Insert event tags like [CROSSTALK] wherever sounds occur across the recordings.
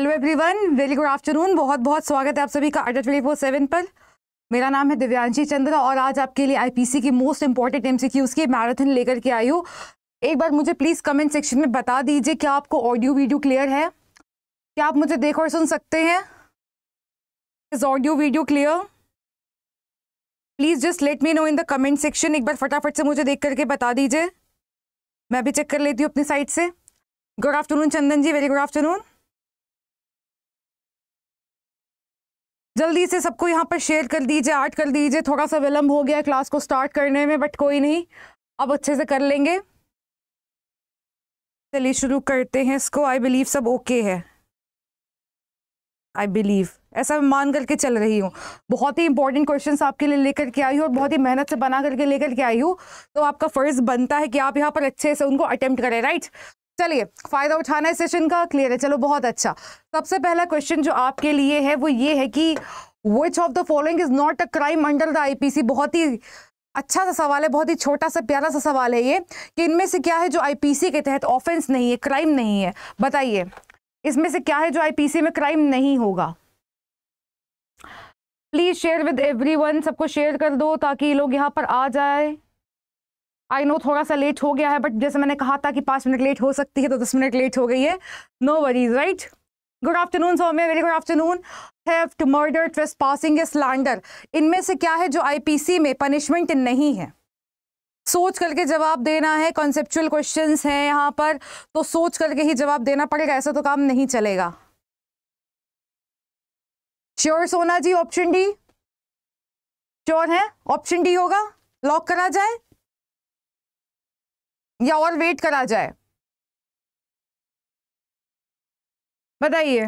Hello everyone very good afternoon बहुत बहुत स्वागत है आप सभी का अड्डा ट्वेंटी फोर सेवन पर मेरा नाम है दिव्यांशी चंद्र और आज आपके लिए आईपीसी की मोस्ट इंपॉर्टेंट एम सी की मैराथन लेकर के आई हूँ एक बार मुझे प्लीज़ कमेंट सेक्शन में बता दीजिए क्या आपको ऑडियो वीडियो क्लियर है क्या आप मुझे देख और सुन सकते हैं is audio video clear please just let me know in the comment section एक बार फटाफट से मुझे देख करके बता दीजिए मैं भी चेक कर लेती हूँ अपनी साइड से good afternoon Chandan ji very good afternoon जल्दी से सबको यहाँ पर शेयर कर दीजिए ऐड कर दीजिए थोड़ा सा विलम्ब हो गया क्लास को स्टार्ट करने में बट कोई नहीं अब अच्छे से कर लेंगे चलिए शुरू करते हैं इसको आई बिलीव सब ओके है आई बिलीव ऐसा मैं मान करके चल रही हूँ बहुत ही इंपॉर्टेंट क्वेश्चन आपके लिए लेकर के आई हूँ और बहुत ही मेहनत से बना करके लेकर के आई हूँ तो आपका फ़र्ज़ बनता है कि आप यहाँ पर अच्छे से उनको अटैम्प्ट करें राइट चलिए फायदा उठाना है सेशन का क्लियर है चलो बहुत अच्छा सबसे पहला क्वेश्चन जो आपके लिए है वो ये है कि which of the following is not a crime under the IPC बहुत ही अच्छा सा सवाल है बहुत ही छोटा सा प्यारा सा सवाल है ये कि इनमें से क्या है जो आईपीसी के तहत ऑफेंस नहीं है क्राइम नहीं है बताइए इसमें से क्या है जो आईपीसी में क्राइम नहीं होगा प्लीज़ शेयर विद एवरी सबको शेयर कर दो ताकि लोग यहाँ पर आ जाए आई नो थोड़ा सा लेट हो गया है बट जैसे मैंने कहा था कि पाँच मिनट लेट हो सकती है तो दस मिनट लेट हो गई है no worries right good afternoon सोमे very good afternoon theft murder trespassing या स्लैंडर इनमें से क्या है जो आईपीसी में पनिशमेंट नहीं है सोच करके जवाब देना है कॉन्सेप्चुअल क्वेश्चन हैं यहाँ पर तो सोच करके ही जवाब देना पड़ेगा ऐसा तो काम नहीं चलेगा sure Sona ji option D sure है ऑप्शन डी होगा लॉक करा जाए या और वेट करा जाए बताइए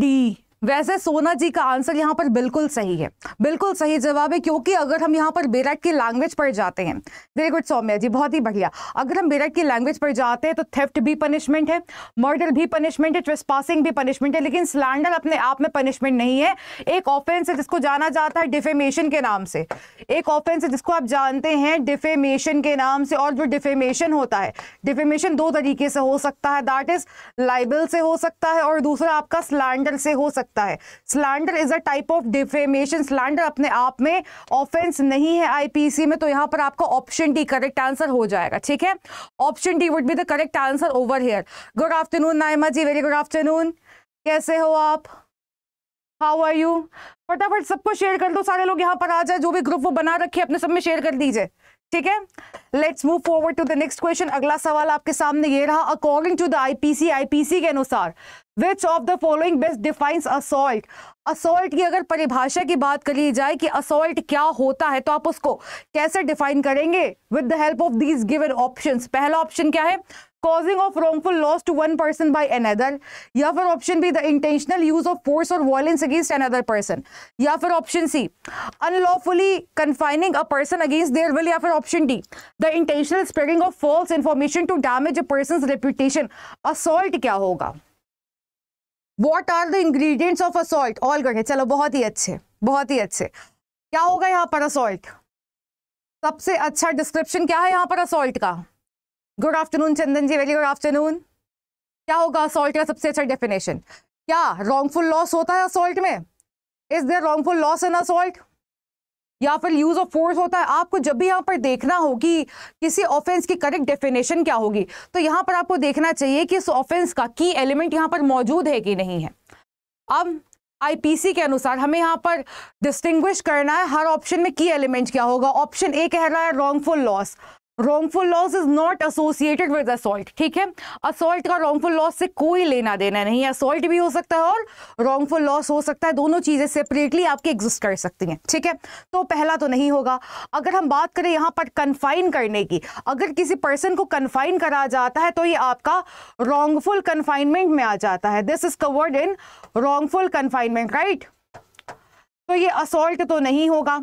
डी वैसे सोना जी का आंसर यहाँ पर बिल्कुल सही है बिल्कुल सही जवाब है क्योंकि अगर हम यहाँ पर बेरट की लैंग्वेज पर जाते हैं वेरी गुड सौम्या जी बहुत ही बढ़िया अगर हम बेरट की लैंग्वेज पर जाते हैं तो थेफ्ट भी पनिशमेंट है मर्डर भी पनिशमेंट है ट्रेसपासिंग भी पनिशमेंट है लेकिन स्लैंडर अपने आप में पनिशमेंट नहीं है एक ऑफेंस है जिसको जाना जाता है डिफेमेशन के नाम से एक ऑफेंस है जिसको आप जानते हैं डिफेमेशन के नाम से और जो डिफेमेशन होता है डिफेमेशन दो तरीके से हो सकता है दैट इज लाइबल से हो सकता है और दूसरा आपका स्लैंडर से हो सकता सकता है slander is a type of defamation slander अपने आप में ऑफेंस नहीं है आईपीसी में तो यहां पर आपका ऑप्शन डी करेक्ट आंसर हो जाएगा ठीक है option D would be the correct answer over here good afternoon Nayma ji very good afternoon कैसे हो आप हाउ आर यू फटाफट सबको शेयर कर दो सारे लोग यहाँ पर आ जाए जो भी ग्रुप वो बना रखे अपने सब में शेयर कर दीजिए ठीक है let's move forward to the next question अगला सवाल आपके सामने ये रहा according to the IPC IPC के अनुसार which of the following best defines assault assault की अगर परिभाषा की बात करी जाए कि असोल्ट क्या होता है तो आप उसको कैसे डिफाइन करेंगे with the help of these given option पहला ऑप्शन क्या है causing of wrongful loss to one person by another या फिर option B the intentional use of force और वॉयेंस अगेंस्ट अनदर पर्सन या फिर option C unlawfully confining a person against their will या फिर option D the intentional spreading of false information to damage a person reputation assault क्या होगा what are the ingredients of assault all गढ़े चलो बहुत ही अच्छे बहुत ही अच्छे क्या होगा यहाँ पर असोल्ट सबसे अच्छा डिस्क्रिप्शन क्या है यहाँ पर असोल्ट का good afternoon Chandan ji very good afternoon क्या होगा असोल्ट का सबसे अच्छा डेफिनेशन क्या रॉन्गफुल लॉस होता है असोल्ट में is there wrongful loss in assault या फिर यूज ऑफ फोर्स होता है आपको जब भी यहाँ पर देखना हो कि किसी ऑफेंस की करेक्ट डेफिनेशन क्या होगी तो यहाँ पर आपको देखना चाहिए कि इस ऑफेंस का की एलिमेंट यहाँ पर मौजूद है कि नहीं है अब आईपीसी के अनुसार हमें यहाँ पर डिस्टिंग्विश करना है हर ऑप्शन में की एलिमेंट क्या होगा ऑप्शन ए कह रहा है wrongful loss wrongful loss is not associated with assault ठीक है असोल्ट का रॉन्गफुल लॉस से कोई लेना देना नहीं है असोल्ट भी हो सकता है और रॉन्गफुल लॉस हो सकता है दोनों चीज़ें सेपरेटली आपके एग्जिस्ट कर सकती हैं ठीक है तो पहला तो नहीं होगा अगर हम बात करें यहाँ पर कन्फाइन करने की अगर किसी पर्सन को कन्फाइन करा जाता है तो ये आपका रॉन्गफुल कन्फाइनमेंट में आ जाता है this is covered in wrongful confinement right तो ये असोल्ट तो नहीं होगा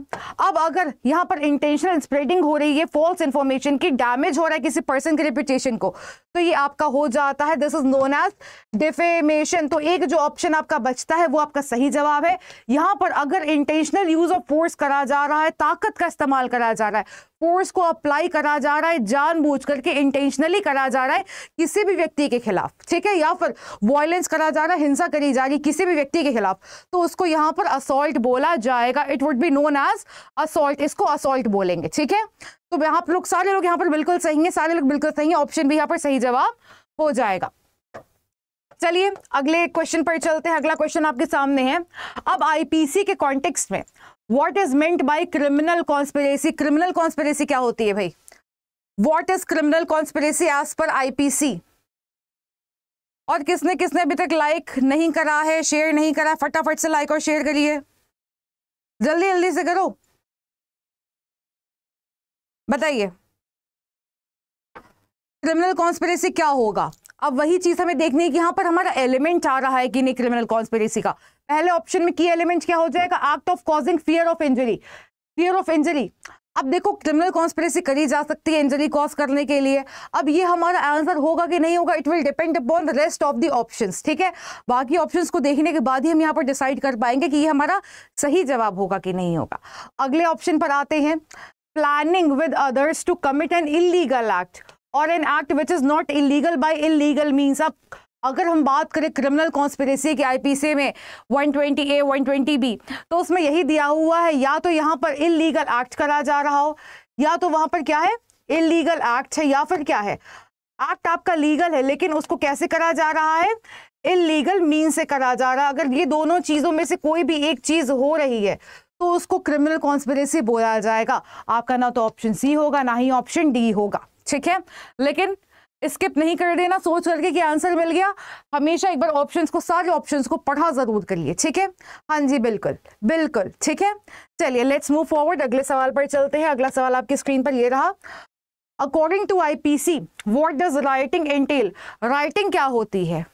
अब अगर यहाँ पर इंटेंशनल स्प्रेडिंग हो रही है फॉल्स इन्फॉर्मेशन की डैमेज हो रहा है किसी पर्सन के रिप्यूटेशन को तो ये आपका हो जाता है this is known as defamation तो एक जो ऑप्शन आपका बचता है वो आपका सही जवाब है यहाँ पर अगर इंटेंशनल यूज ऑफ फोर्स करा जा रहा है ताकत का इस्तेमाल करा जा रहा है फोर्स को अप्लाई करा जा रहा है जानबूझकर करके इंटेंशनली करा जा रहा है किसी भी व्यक्ति के खिलाफ ठीक है या फिर वॉयलेंस करा जा रहा है हिंसा करी जा रही किसी भी व्यक्ति के खिलाफ तो उसको यहाँ पर असोल्ट बोला जाएगा it would be known as assault इसको असोल्ट बोलेंगे ठीक है तो यहाँ पर लोग सारे लोग यहाँ पर बिल्कुल सही है सारे लोग बिल्कुल सही है ऑप्शन भी यहाँ पर सही जवाब हो जाएगा चलिए अगले क्वेश्चन पर चलते हैं अगला क्वेश्चन आपके सामने है अब आईपीसी के कॉन्टेक्स्ट में what is meant by criminal conspiracy criminal conspiracy क्या होती है भाई what is criminal conspiracy as per IPC और किसने किसने अभी तक लाइक नहीं करा है शेयर नहीं करा फटाफट से लाइक और शेयर करिए जल्दी जल्दी से करो बताइए क्रिमिनल कॉन्स्पिरेसी क्या होगा अब वही चीज़ हमें देखनी है कि यहाँ पर हमारा एलिमेंट आ रहा है कि नहीं क्रिमिनल कॉन्स्पेरेसी का पहले ऑप्शन में की एलिमेंट क्या हो जाएगा act of causing fear of injury fear of injury अब देखो क्रिमिनल कॉन्स्पेरेसी करी जा सकती है इंजरी कॉज करने के लिए अब ये हमारा आंसर होगा कि नहीं होगा it will depend upon the rest of the options ठीक है बाकी ऑप्शंस को देखने के बाद ही हम यहाँ पर डिसाइड कर पाएंगे कि ये हमारा सही जवाब होगा कि नहीं होगा अगले ऑप्शन पर आते हैं planning with others to commit an illegal act और an act which is not illegal by illegal means अब अगर हम बात करें क्रिमिनल कॉन्स्पिरेसी के आईपीसी में 120 ए 120 बी तो उसमें यही दिया हुआ है या तो यहाँ पर इलीगल एक्ट करा जा रहा हो या तो वहाँ पर क्या है इलीगल एक्ट है या फिर क्या है एक्ट आपका लीगल है लेकिन उसको कैसे करा जा रहा है इलीगल मीन से करा जा रहा है अगर ये दोनों चीज़ों में से कोई भी एक चीज़ हो रही है तो उसको क्रिमिनल कॉन्स्पिरेसी बोला जाएगा आपका ना तो ऑप्शन सी होगा ना ही ऑप्शन डी होगा ठीक है लेकिन स्किप नहीं कर देना सोच करके कि आंसर मिल गया हमेशा एक बार ऑप्शंस को सारे ऑप्शंस को पढ़ा ज़रूर करिए ठीक है हाँ जी बिल्कुल बिल्कुल ठीक है चलिए लेट्स मूव फॉरवर्ड अगले सवाल पर चलते हैं अगला सवाल आपकी स्क्रीन पर ये रहा according to I P C what does rioting entail rioting क्या होती है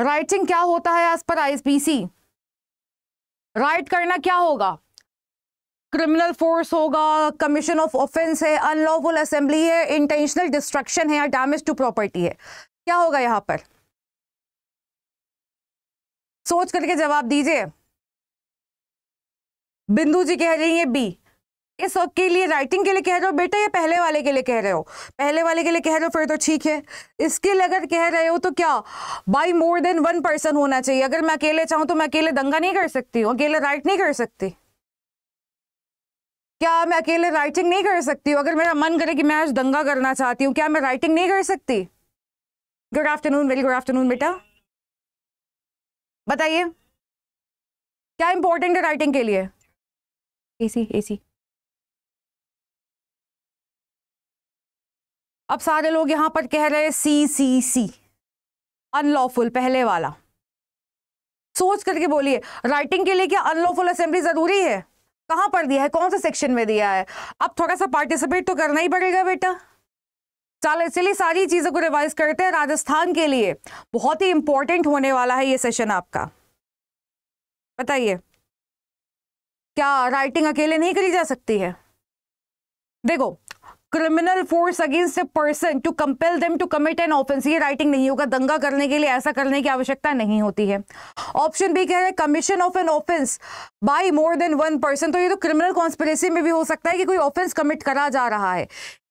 राइटिंग क्या होता है एज पर आई पी सी राइट करना क्या होगा क्रिमिनल फोर्स होगा कमीशन ऑफ ऑफेंस है अनलॉफुल असेंबली है इंटेंशनल डिस्ट्रक्शन है या डैमेज टू प्रॉपर्टी है क्या होगा यहाँ पर सोच करके जवाब दीजिए बिंदु जी कह रही है बी इस के लिए राइटिंग के लिए कह रहे हो बेटा ये पहले वाले के लिए कह रहे हो पहले वाले के लिए कह रहे हो फिर तो ठीक है इसके लिए अगर कह रहे हो तो क्या by more than one person होना चाहिए अगर मैं अकेले चाहूँ तो मैं अकेले दंगा नहीं कर सकती हूँ अकेले राइट नहीं कर सकती क्या मैं अकेले राइटिंग नहीं कर सकती हूँ अगर मेरा मन करे कि मैं आज दंगा करना चाहती हूँ क्या मैं राइटिंग नहीं कर सकती good afternoon very good afternoon बेटा बताइए क्या इंपॉर्टेंट है राइटिंग के लिए एसी एसी अब सारे लोग यहाँ पर कह रहे हैं सी सी सी अनलॉफुल पहले वाला सोच करके बोलिए राइटिंग के लिए क्या अनलॉफुल असेंबली ज़रूरी है कहाँ पर दिया है कौन से सेक्शन में दिया है अब थोड़ा सा पार्टिसिपेट तो करना ही पड़ेगा बेटा चलो इसलिए सारी चीज़ों को रिवाइज करते हैं राजस्थान के लिए बहुत ही इंपॉर्टेंट होने वाला है ये सेशन आपका बताइए क्या राइटिंग अकेले नहीं करी जा सकती है देखो criminal force against a person to compel them to commit an offence ये राइटिंग नहीं होगा दंगा करने के लिए ऐसा करने की आवश्यकता नहीं होती है ऑप्शन बी कह रहे हैं commission of an offence by more than one person तो ये तो क्रिमिनल कॉन्स्पिरेसी में भी हो सकता है कि कोई ऑफेंस कमिट करा जा रहा है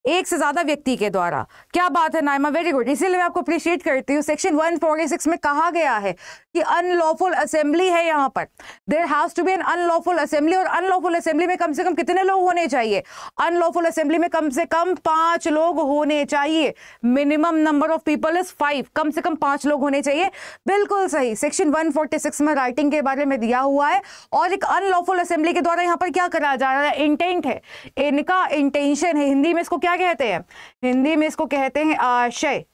एक से ज़्यादा व्यक्ति के द्वारा क्या बात है नाइमा वेरी गुड इसीलिए मैं आपको अप्रिशिएट करती हूँ सेक्शन 146 में कहा गया है कि अनलॉफुल असेंबली है यहाँ पर there has to be an unlawful assembly और अनलॉफुल असेंबली में कम से कम कितने लोग होने चाहिए अनलॉफुल असेंबली में कम से कम पांच लोग होने चाहिए minimum number of people is five कम से कम पांच लोग होने चाहिए बिल्कुल सही सेक्शन 146 में राइटिंग के बारे में दिया हुआ है और एक अनलॉफुल असेंबली के द्वारा यहाँ पर क्या करा जा रहा है इंटेंट है इनका इंटेंशन है हिंदी में इसको क्या क्या कहते हैं हिंदी में इसको कहते हैं आशय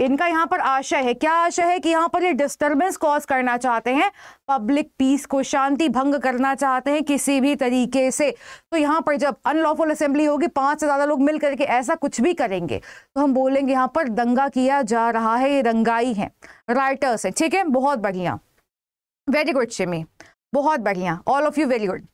इनका यहाँ पर आशय है क्या आशय है कि यहाँ पर ये डिस्टरबेंस कॉज करना चाहते हैं पब्लिक पीस को शांति भंग करना चाहते हैं किसी भी तरीके से तो यहाँ पर जब अनलॉफुल असेंबली होगी पांच से ज़्यादा लोग मिल करके ऐसा कुछ भी करेंगे तो हम बोलेंगे यहाँ पर दंगा किया जा रहा है ये दंगाई है राइटर्स है ठीक है बहुत बढ़िया वेरी गुड शिमी बहुत बढ़िया all of you very good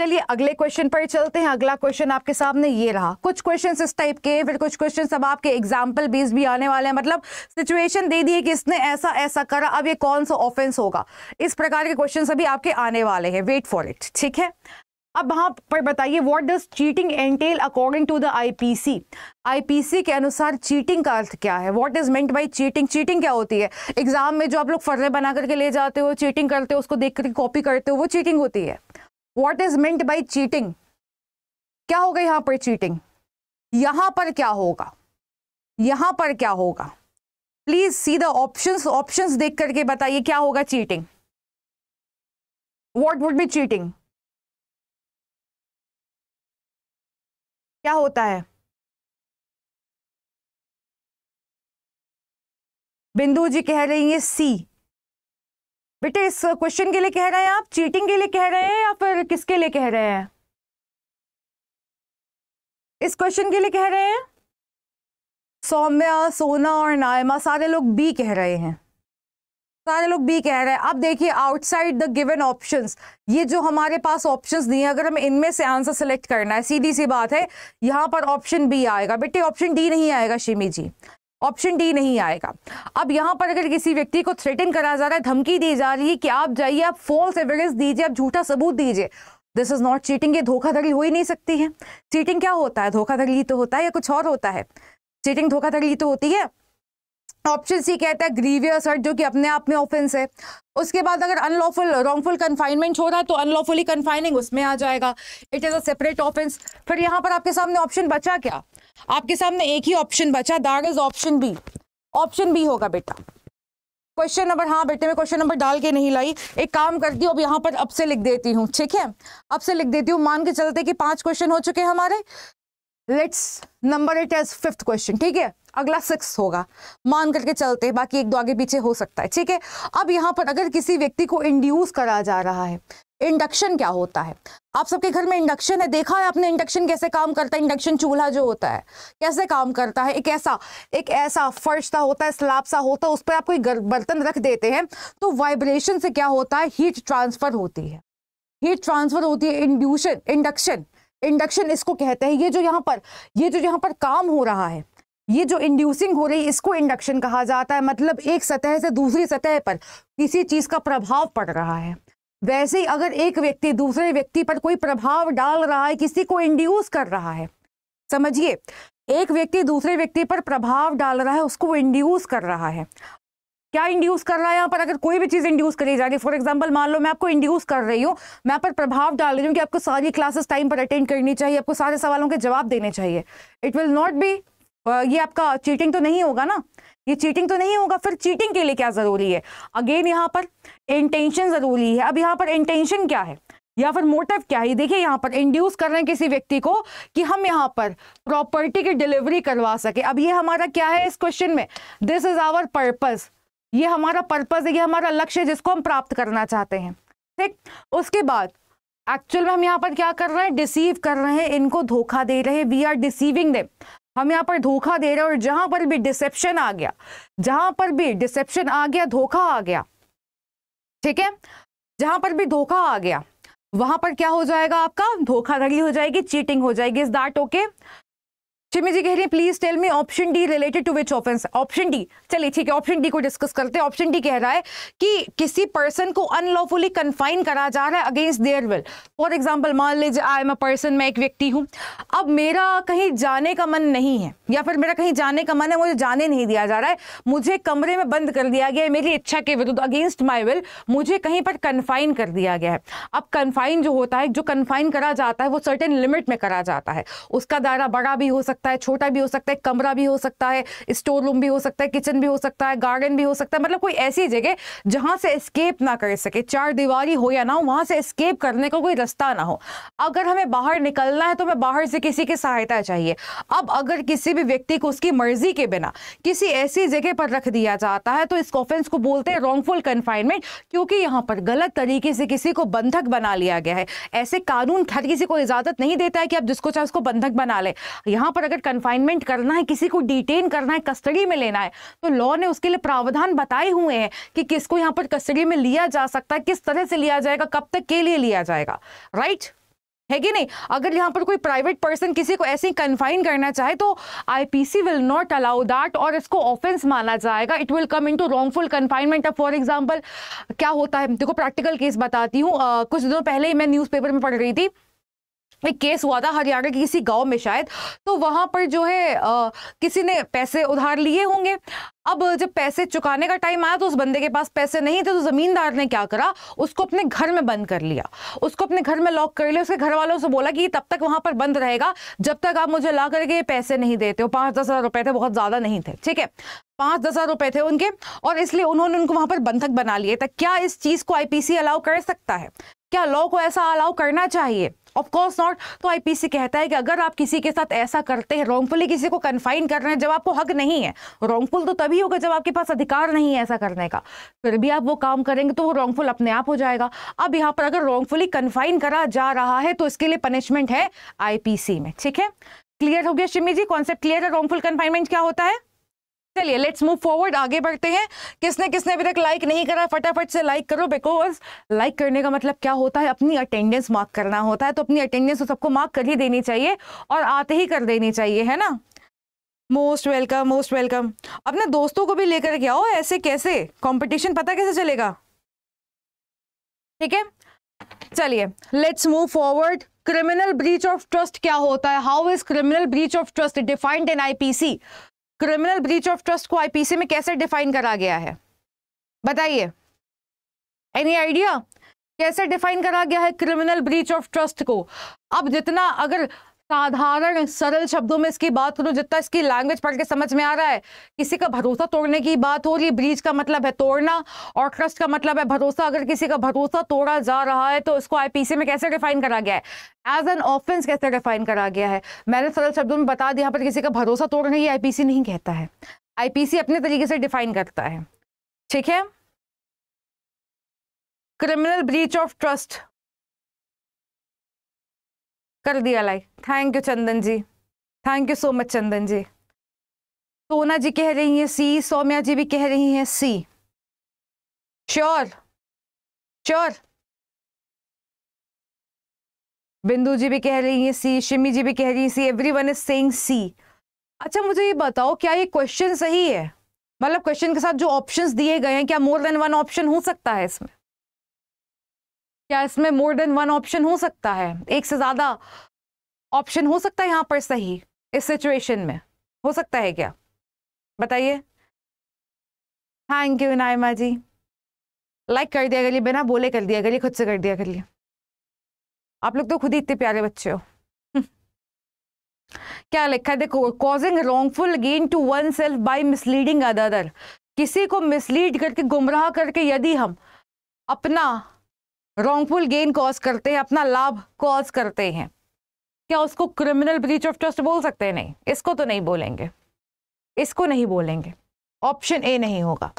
चलिए अगले क्वेश्चन पर चलते हैं अगला क्वेश्चन आपके सामने ये रहा कुछ क्वेश्चन इस टाइप के फिर कुछ क्वेश्चन अब आपके एग्जाम्पल बेस भी आने वाले हैं मतलब सिचुएशन दे दिए कि इसने ऐसा ऐसा करा अब ये कौन सा ऑफेंस होगा इस प्रकार के क्वेश्चन अभी आपके आने वाले हैं वेट फॉर इट ठीक है अब वहाँ पर बताइए what does cheating entail according to the IPC IPC के अनुसार चीटिंग का अर्थ क्या है what is meant by cheating cheating क्या होती है एग्जाम में जो आप लोग फर्रे बना करके ले जाते हो चीटिंग करते हो उसको देख करके कॉपी करते हो वो चीटिंग होती है what is meant by cheating क्या होगा यहां पर चीटिंग यहां पर क्या होगा यहां पर क्या होगा please see the options options देख करके बताइए क्या होगा cheating what would be cheating क्या होता है बिंदु जी कह रही है सी बेटे इस क्वेश्चन के लिए कह रहे हैं आप चीटिंग के लिए कह रहे हैं या फिर किसके लिए कह रहे हैं इस क्वेश्चन के लिए कह रहे हैं सौम्या सोना और नायमा सारे लोग बी कह रहे हैं सारे लोग बी कह रहे हैं अब देखिए आउटसाइड द गिवन ऑप्शंस ये जो हमारे पास ऑप्शंस दिए हैं अगर हमें इनमें से आंसर सेलेक्ट करना है सीधी सी बात है यहाँ पर ऑप्शन बी आएगा बेटे ऑप्शन डी नहीं आएगा शिमी जी ऑप्शन डी नहीं आएगा अब यहाँ पर अगर किसी व्यक्ति को थ्रेटन करा जा रहा है धमकी दी जा रही है कि आप जाइए आप फॉल्स एविडेंस दीजिए आप झूठा सबूत दीजिए दिस इज नॉट चीटिंग ये धोखाधड़ी हो ही नहीं सकती है चीटिंग क्या होता है धोखाधड़ी तो होता है या कुछ और होता है चीटिंग धोखाधड़ी तो होती है ऑप्शन सी कहता है ग्रीवियस हर्ट जो कि अपने आप में ऑफेंस है उसके बाद अगर अनलॉफुल रॉन्गफुल कन्फाइनमेंट हो रहा है तो अनलॉफुली कन्फाइनिंग उसमें आ जाएगा it is a separate offence फिर यहाँ पर आपके सामने ऑप्शन बचा क्या आपके सामने एक ही ऑप्शन बचा that is option B option B होगा बेटा क्वेश्चन नंबर हाँ बेटे मैं क्वेश्चन नंबर डाल के नहीं लाई एक काम करती हूँ अब यहाँ पर अब से लिख देती हूँ ठीक है अब से लिख देती हूँ मान के चलते कि पांच क्वेश्चन हो चुके हैं हमारे let's number it as fifth question ठीक है अगला सिक्स होगा मान करके चलते बाकी एक दो आगे पीछे हो सकता है ठीक है अब यहाँ पर अगर किसी व्यक्ति को इंड्यूस करा जा रहा है इंडक्शन क्या होता है आप सबके घर में इंडक्शन है देखा है आपने इंडक्शन कैसे काम करता है इंडक्शन चूल्हा जो होता है कैसे काम करता है एक ऐसा एक ऐसा फर्श सा होता है स्लैब सा होता है उस पर आप कोई बर्तन रख देते हैं तो वाइब्रेशन से क्या होता है हीट ट्रांसफर होती है हीट ट्रांसफर होती है इंड्यूशन इंडक्शन इंडक्शन इसको कहते हैं ये जो यहाँ पर ये जो यहाँ पर काम हो रहा है ये जो इंड्यूसिंग हो रही है इसको इंडक्शन कहा जाता है मतलब एक सतह से दूसरी सतह पर किसी चीज़ का प्रभाव पड़ रहा है वैसे ही अगर एक व्यक्ति दूसरे व्यक्ति पर कोई प्रभाव डाल रहा है किसी को इंड्यूस कर रहा है समझिए एक व्यक्ति दूसरे व्यक्ति पर प्रभाव डाल रहा है उसको इंड्यूस कर रहा है क्या इंड्यूस कर रहा है यहाँ पर अगर कोई भी चीज़ इंड्यूस करी जा रही है फॉर एग्जाम्पल मान लो मैं आपको इंड्यूस कर रही हूँ मैं पर प्रभाव डाल रही हूँ कि आपको सारी क्लासेस टाइम पर अटेंड करनी चाहिए आपको सारे सवालों के जवाब देने चाहिए इट विल नॉट बी ये आपका चीटिंग तो नहीं होगा ना ये चीटिंग तो नहीं होगा फिर चीटिंग के लिए क्या ज़रूरी है अगेन यहाँ पर इंटेंशन ज़रूरी है अब यहाँ पर इंटेंशन क्या है या फिर मोटिव क्या है देखिए यहाँ पर इंड्यूस कर रहे हैं किसी व्यक्ति को कि हम यहाँ पर प्रॉपर्टी की डिलीवरी करवा सके अब ये हमारा क्या है इस क्वेश्चन में दिस इज आवर पर्पज ये हमारा पर्पज है ये हमारा लक्ष्य है जिसको हम प्राप्त करना चाहते हैं ठीक उसके बाद एक्चुअल में हम यहाँ पर क्या कर रहे हैं डिसीव कर रहे हैं इनको धोखा दे रहे हैं वी आर डिसीविंग देम हम यहाँ पर धोखा दे रहे हैं और जहां पर भी डिसेप्शन आ गया जहां पर भी डिसेप्शन आ गया धोखा आ गया ठीक है जहां पर भी धोखा आ गया वहां पर क्या हो जाएगा आपका धोखाधड़ी हो जाएगी चीटिंग हो जाएगी is that okay Chimi ji कह रही है please tell me option D related to which offence option D चलिए ठीक है ऑप्शन डी को डिस्कस करते हैं ऑप्शन डी कह रहा है कि किसी पर्सन को अनलॉफुली कन्फाइन करा जा रहा है against their will for example मान लीजिए आई एम अ पर्सन मैं एक व्यक्ति हूँ अब मेरा कहीं जाने का मन नहीं है या फिर मेरा कहीं जाने का मन है मुझे जाने नहीं दिया जा रहा है मुझे कमरे में बंद कर दिया गया है मेरी इच्छा के विरुद्ध अगेंस्ट माई विल मुझे कहीं पर कन्फाइन कर दिया गया है अब कन्फाइन जो होता है जो कन्फाइन करा जाता है वो सर्टेन लिमिट में करा जाता है उसका दायरा बड़ा भी हो सकता सकता है छोटा भी हो सकता है कमरा भी हो सकता है स्टोर रूम भी हो सकता है किचन भी हो सकता है गार्डन भी हो सकता है मतलब कोई ऐसी जगह जहां से स्केप ना कर सके चार दीवारी हो या ना हो वहां से स्केप करने का को कोई रास्ता ना हो अगर हमें बाहर निकलना है तो हमें बाहर से किसी की सहायता चाहिए अब अगर किसी भी व्यक्ति को उसकी मर्जी के बिना किसी ऐसी जगह पर रख दिया जाता है तो इस ऑफेंस को बोलते हैं रॉन्गफुल कन्फाइनमेंट क्योंकि यहाँ पर गलत तरीके से किसी को बंधक बना लिया गया है ऐसे कानून हर किसी को इजाजत नहीं देता है कि आप जिसको चाहे उसको बंधक बना ले यहाँ पर अगर अगर कन्फाइनमेंट करना है किसी को डिटेन करना है कस्टडी में लेना है तो लॉ ने उसके लिए प्रावधान बताए हुए हैं कि किसको यहाँ पर कस्टडी में लिया जा सकता है किस तरह से लिया जाएगा कब तक के लिए लिया जाएगा राइट है कि नहीं अगर यहाँ पर कोई प्राइवेट पर्सन किसी को ऐसे ही कन्फाइन करना चाहे तो IPC will not allow that और इसको ऑफेंस माना जाएगा it will come into wrongful confinement अब फॉर एग्जांपल क्या होता है देखो प्रैक्टिकल केस बताती हूँ कुछ दिनों पहले ही मैं न्यूज़पेपर में पढ़ रही थी एक केस हुआ था हरियाणा के किसी गांव में शायद तो वहां पर जो है आ, किसी ने पैसे उधार लिए होंगे अब जब पैसे चुकाने का टाइम आया तो उस बंदे के पास पैसे नहीं थे तो जमींदार ने क्या करा उसको अपने घर में बंद कर लिया उसको अपने घर में लॉक कर लिया उसके घर वालों से बोला कि तब तक वहां पर बंद रहेगा जब तक आप मुझे ला करके पैसे नहीं देते हो पाँच दस हज़ार रुपये थे बहुत ज़्यादा नहीं थे ठीक है पाँच दस हज़ार रुपये थे उनके और इसलिए उन्होंने उनको वहां पर बंधक बना लिए था तो क्या इस चीज़ को आईपीसी अलाउ कर सकता है क्या लॉ को ऐसा अलाउ करना चाहिए ऑफकोर्स नॉट तो आईपीसी कहता है कि अगर आप किसी के साथ ऐसा करते हैं रॉन्गफुली किसी को कन्फाइन कर रहे हैं जब आपको हक नहीं है रॉन्गफुल तो तभी होगा जब आपके पास अधिकार नहीं है ऐसा करने का फिर भी आप वो काम करेंगे तो वो रॉन्गफुल अपने आप हो जाएगा अब यहाँ पर अगर रॉन्गफुली कन्फाइन करा जा रहा है तो इसके लिए पनिशमेंट है आईपीसी में ठीक है क्लियर हो गया शिमी जी कॉन्सेप्ट क्लियर है रॉन्गफुल कन्फाइनमेंट क्या होता है चलिए लेट्स मूव फॉरवर्ड आगे बढ़ते हैं किसने किसने अभी तक लाइक नहीं करा फटाफट से लाइक करो बिकॉज लाइक करने का मतलब क्या होता है अपनी अटेंडेंस मार्क करना होता है तो अपनी अटेंडेंस तो सबको मार्क कर ही देनी चाहिए और आते ही कर देनी चाहिए है ना मोस्ट वेलकम मोस्ट वेलकम अपने दोस्तों को भी लेकर के आओ ऐसे कैसे कॉम्पिटिशन पता कैसे चलेगा ठीक है चलिए let's move forward criminal breach of trust क्या होता है how is criminal breach of trust defined in IPC criminal breach of trust को आईपीसी में कैसे डिफाइन करा गया है बताइए एनी आइडिया कैसे डिफाइन करा गया है क्रिमिनल ब्रीच ऑफ ट्रस्ट को अब जितना अगर साधारण सरल शब्दों में इसकी बात करूं जितना इसकी लैंग्वेज पढ़ के समझ में आ रहा है किसी का भरोसा तोड़ने की बात हो रही है ब्रीच का मतलब है तोड़ना और ट्रस्ट का मतलब है भरोसा अगर किसी का भरोसा तोड़ा जा रहा है तो इसको आईपीसी में कैसे डिफाइन करा गया है एज एन ऑफेंस कैसे डिफाइन करा गया है मैंने सरल शब्दों में बता दिया पर किसी का भरोसा तोड़ना ये आईपीसी नहीं कहता है आईपीसी अपने तरीके से डिफाइन करता है ठीक है क्रिमिनल ब्रीच ऑफ ट्रस्ट कर दिया like thank you Chandan ji thank you so much Chandan ji Sona ji कह रही हैं सी सौम्या जी भी कह रही हैं सी श्योर श्योर बिंदु जी भी कह रही हैं सी शिमी जी भी कह रही हैं C everyone is saying C अच्छा मुझे ये बताओ क्या ये क्वेश्चन सही है मतलब क्वेश्चन के साथ जो ऑप्शंस दिए गए हैं क्या मोर देन वन ऑप्शन हो सकता है इसमें क्या इसमें मोर देन वन ऑप्शन हो सकता है एक से ज़्यादा ऑप्शन हो सकता है यहाँ पर सही इस सिचुएशन में हो सकता है क्या बताइए thank you Naima ji like कर दिया करिए बिना बोले कर दिया करिए खुद से कर दिया करिए आप लोग तो खुद ही इतने प्यारे बच्चे हो [LAUGHS] क्या लिखा देखो causing wrongful gain to oneself by misleading other किसी को मिसलीड करके गुमराह करके यदि हम अपना रॉन्गफुल गेन कॉज करते हैं अपना लाभ कॉज करते हैं क्या उसको क्रिमिनल ब्रीच ऑफ ट्रस्ट बोल सकते हैं नहीं इसको तो नहीं बोलेंगे इसको नहीं बोलेंगे ऑप्शन ए नहीं होगा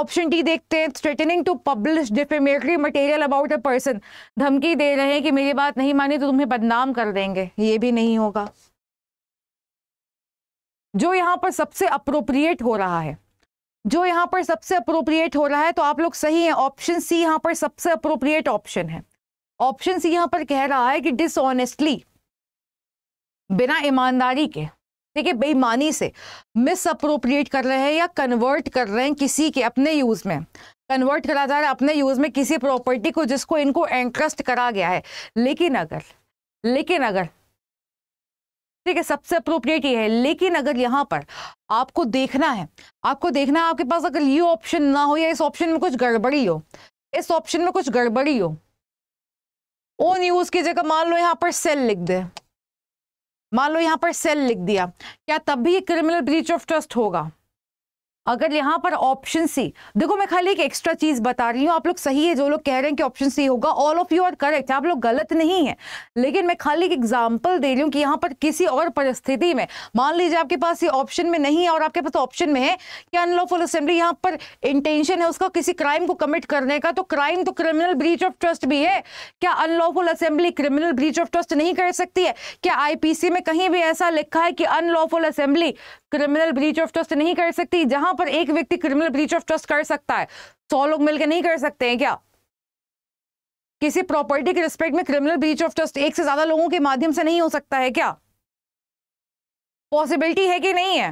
ऑप्शन डी देखते हैं threatening to publish defamatory material about a person धमकी दे रहे हैं कि मेरी बात नहीं मानी तो तुम्हें बदनाम कर देंगे ये भी नहीं होगा जो यहाँ पर सबसे अप्रोप्रिएट हो रहा है जो यहाँ पर सबसे अप्रोप्रिएट हो रहा है तो आप लोग सही हैं ऑप्शन सी यहाँ पर सबसे अप्रोप्रिएट ऑप्शन है ऑप्शन सी यहाँ पर कह रहा है कि डिसऑनेस्टली बिना ईमानदारी के ठीक है बेईमानी से मिस अप्रोप्रिएट कर रहे हैं या कन्वर्ट कर रहे हैं किसी के अपने यूज़ में कन्वर्ट करा जा रहा है अपने यूज़ में किसी प्रॉपर्टी को जिसको इनको एंट्रस्ट करा गया है लेकिन अगर लेकिन अगर ठीक है सबसे अप्रोप्रिएट ये है लेकिन अगर यहाँ पर आपको देखना है आपको देखना है आपके पास अगर ये ऑप्शन ना हो या इस ऑप्शन में कुछ गड़बड़ी हो इस ऑप्शन में कुछ गड़बड़ी हो ओ न्यूज की जगह मान लो यहाँ पर सेल लिख दे मान लो यहाँ पर सेल लिख दिया क्या तब भी क्रिमिनल ब्रीच ऑफ ट्रस्ट होगा अगर यहाँ पर ऑप्शन सी देखो मैं खाली एक एक्स्ट्रा चीज बता रही हूँ आप लोग सही है जो लोग कह रहे हैं कि ऑप्शन सी होगा all of you are correct आप लोग गलत नहीं है लेकिन मैं खाली एक एग्जाम्पल दे रही हूँ कि यहाँ पर किसी और परिस्थिति में मान लीजिए आपके पास ये ऑप्शन में नहीं है और आपके पास ऑप्शन तो में है कि अनलॉफुल असेंबली यहाँ पर इंटेंशन है उसका किसी क्राइम को कमिट करने का तो क्राइम तो क्रिमिनल ब्रीच ऑफ ट्रस्ट भी है क्या unlawful assembly criminal breach of trust नहीं कर सकती है क्या आईपीसी में कहीं भी ऐसा लिखा है कि unlawful assembly criminal breach of trust नहीं कर सकती जहां यहां पर एक व्यक्ति क्रिमिनल ब्रीच ऑफ ट्रस्ट कर सकता है सौ लोग मिलकर नहीं कर सकते हैं क्या किसी प्रॉपर्टी के रिस्पेक्ट में क्रिमिनल ब्रीच ऑफ ट्रस्ट एक से ज्यादा लोगों के माध्यम से नहीं हो सकता है क्या पॉसिबिलिटी है कि नहीं है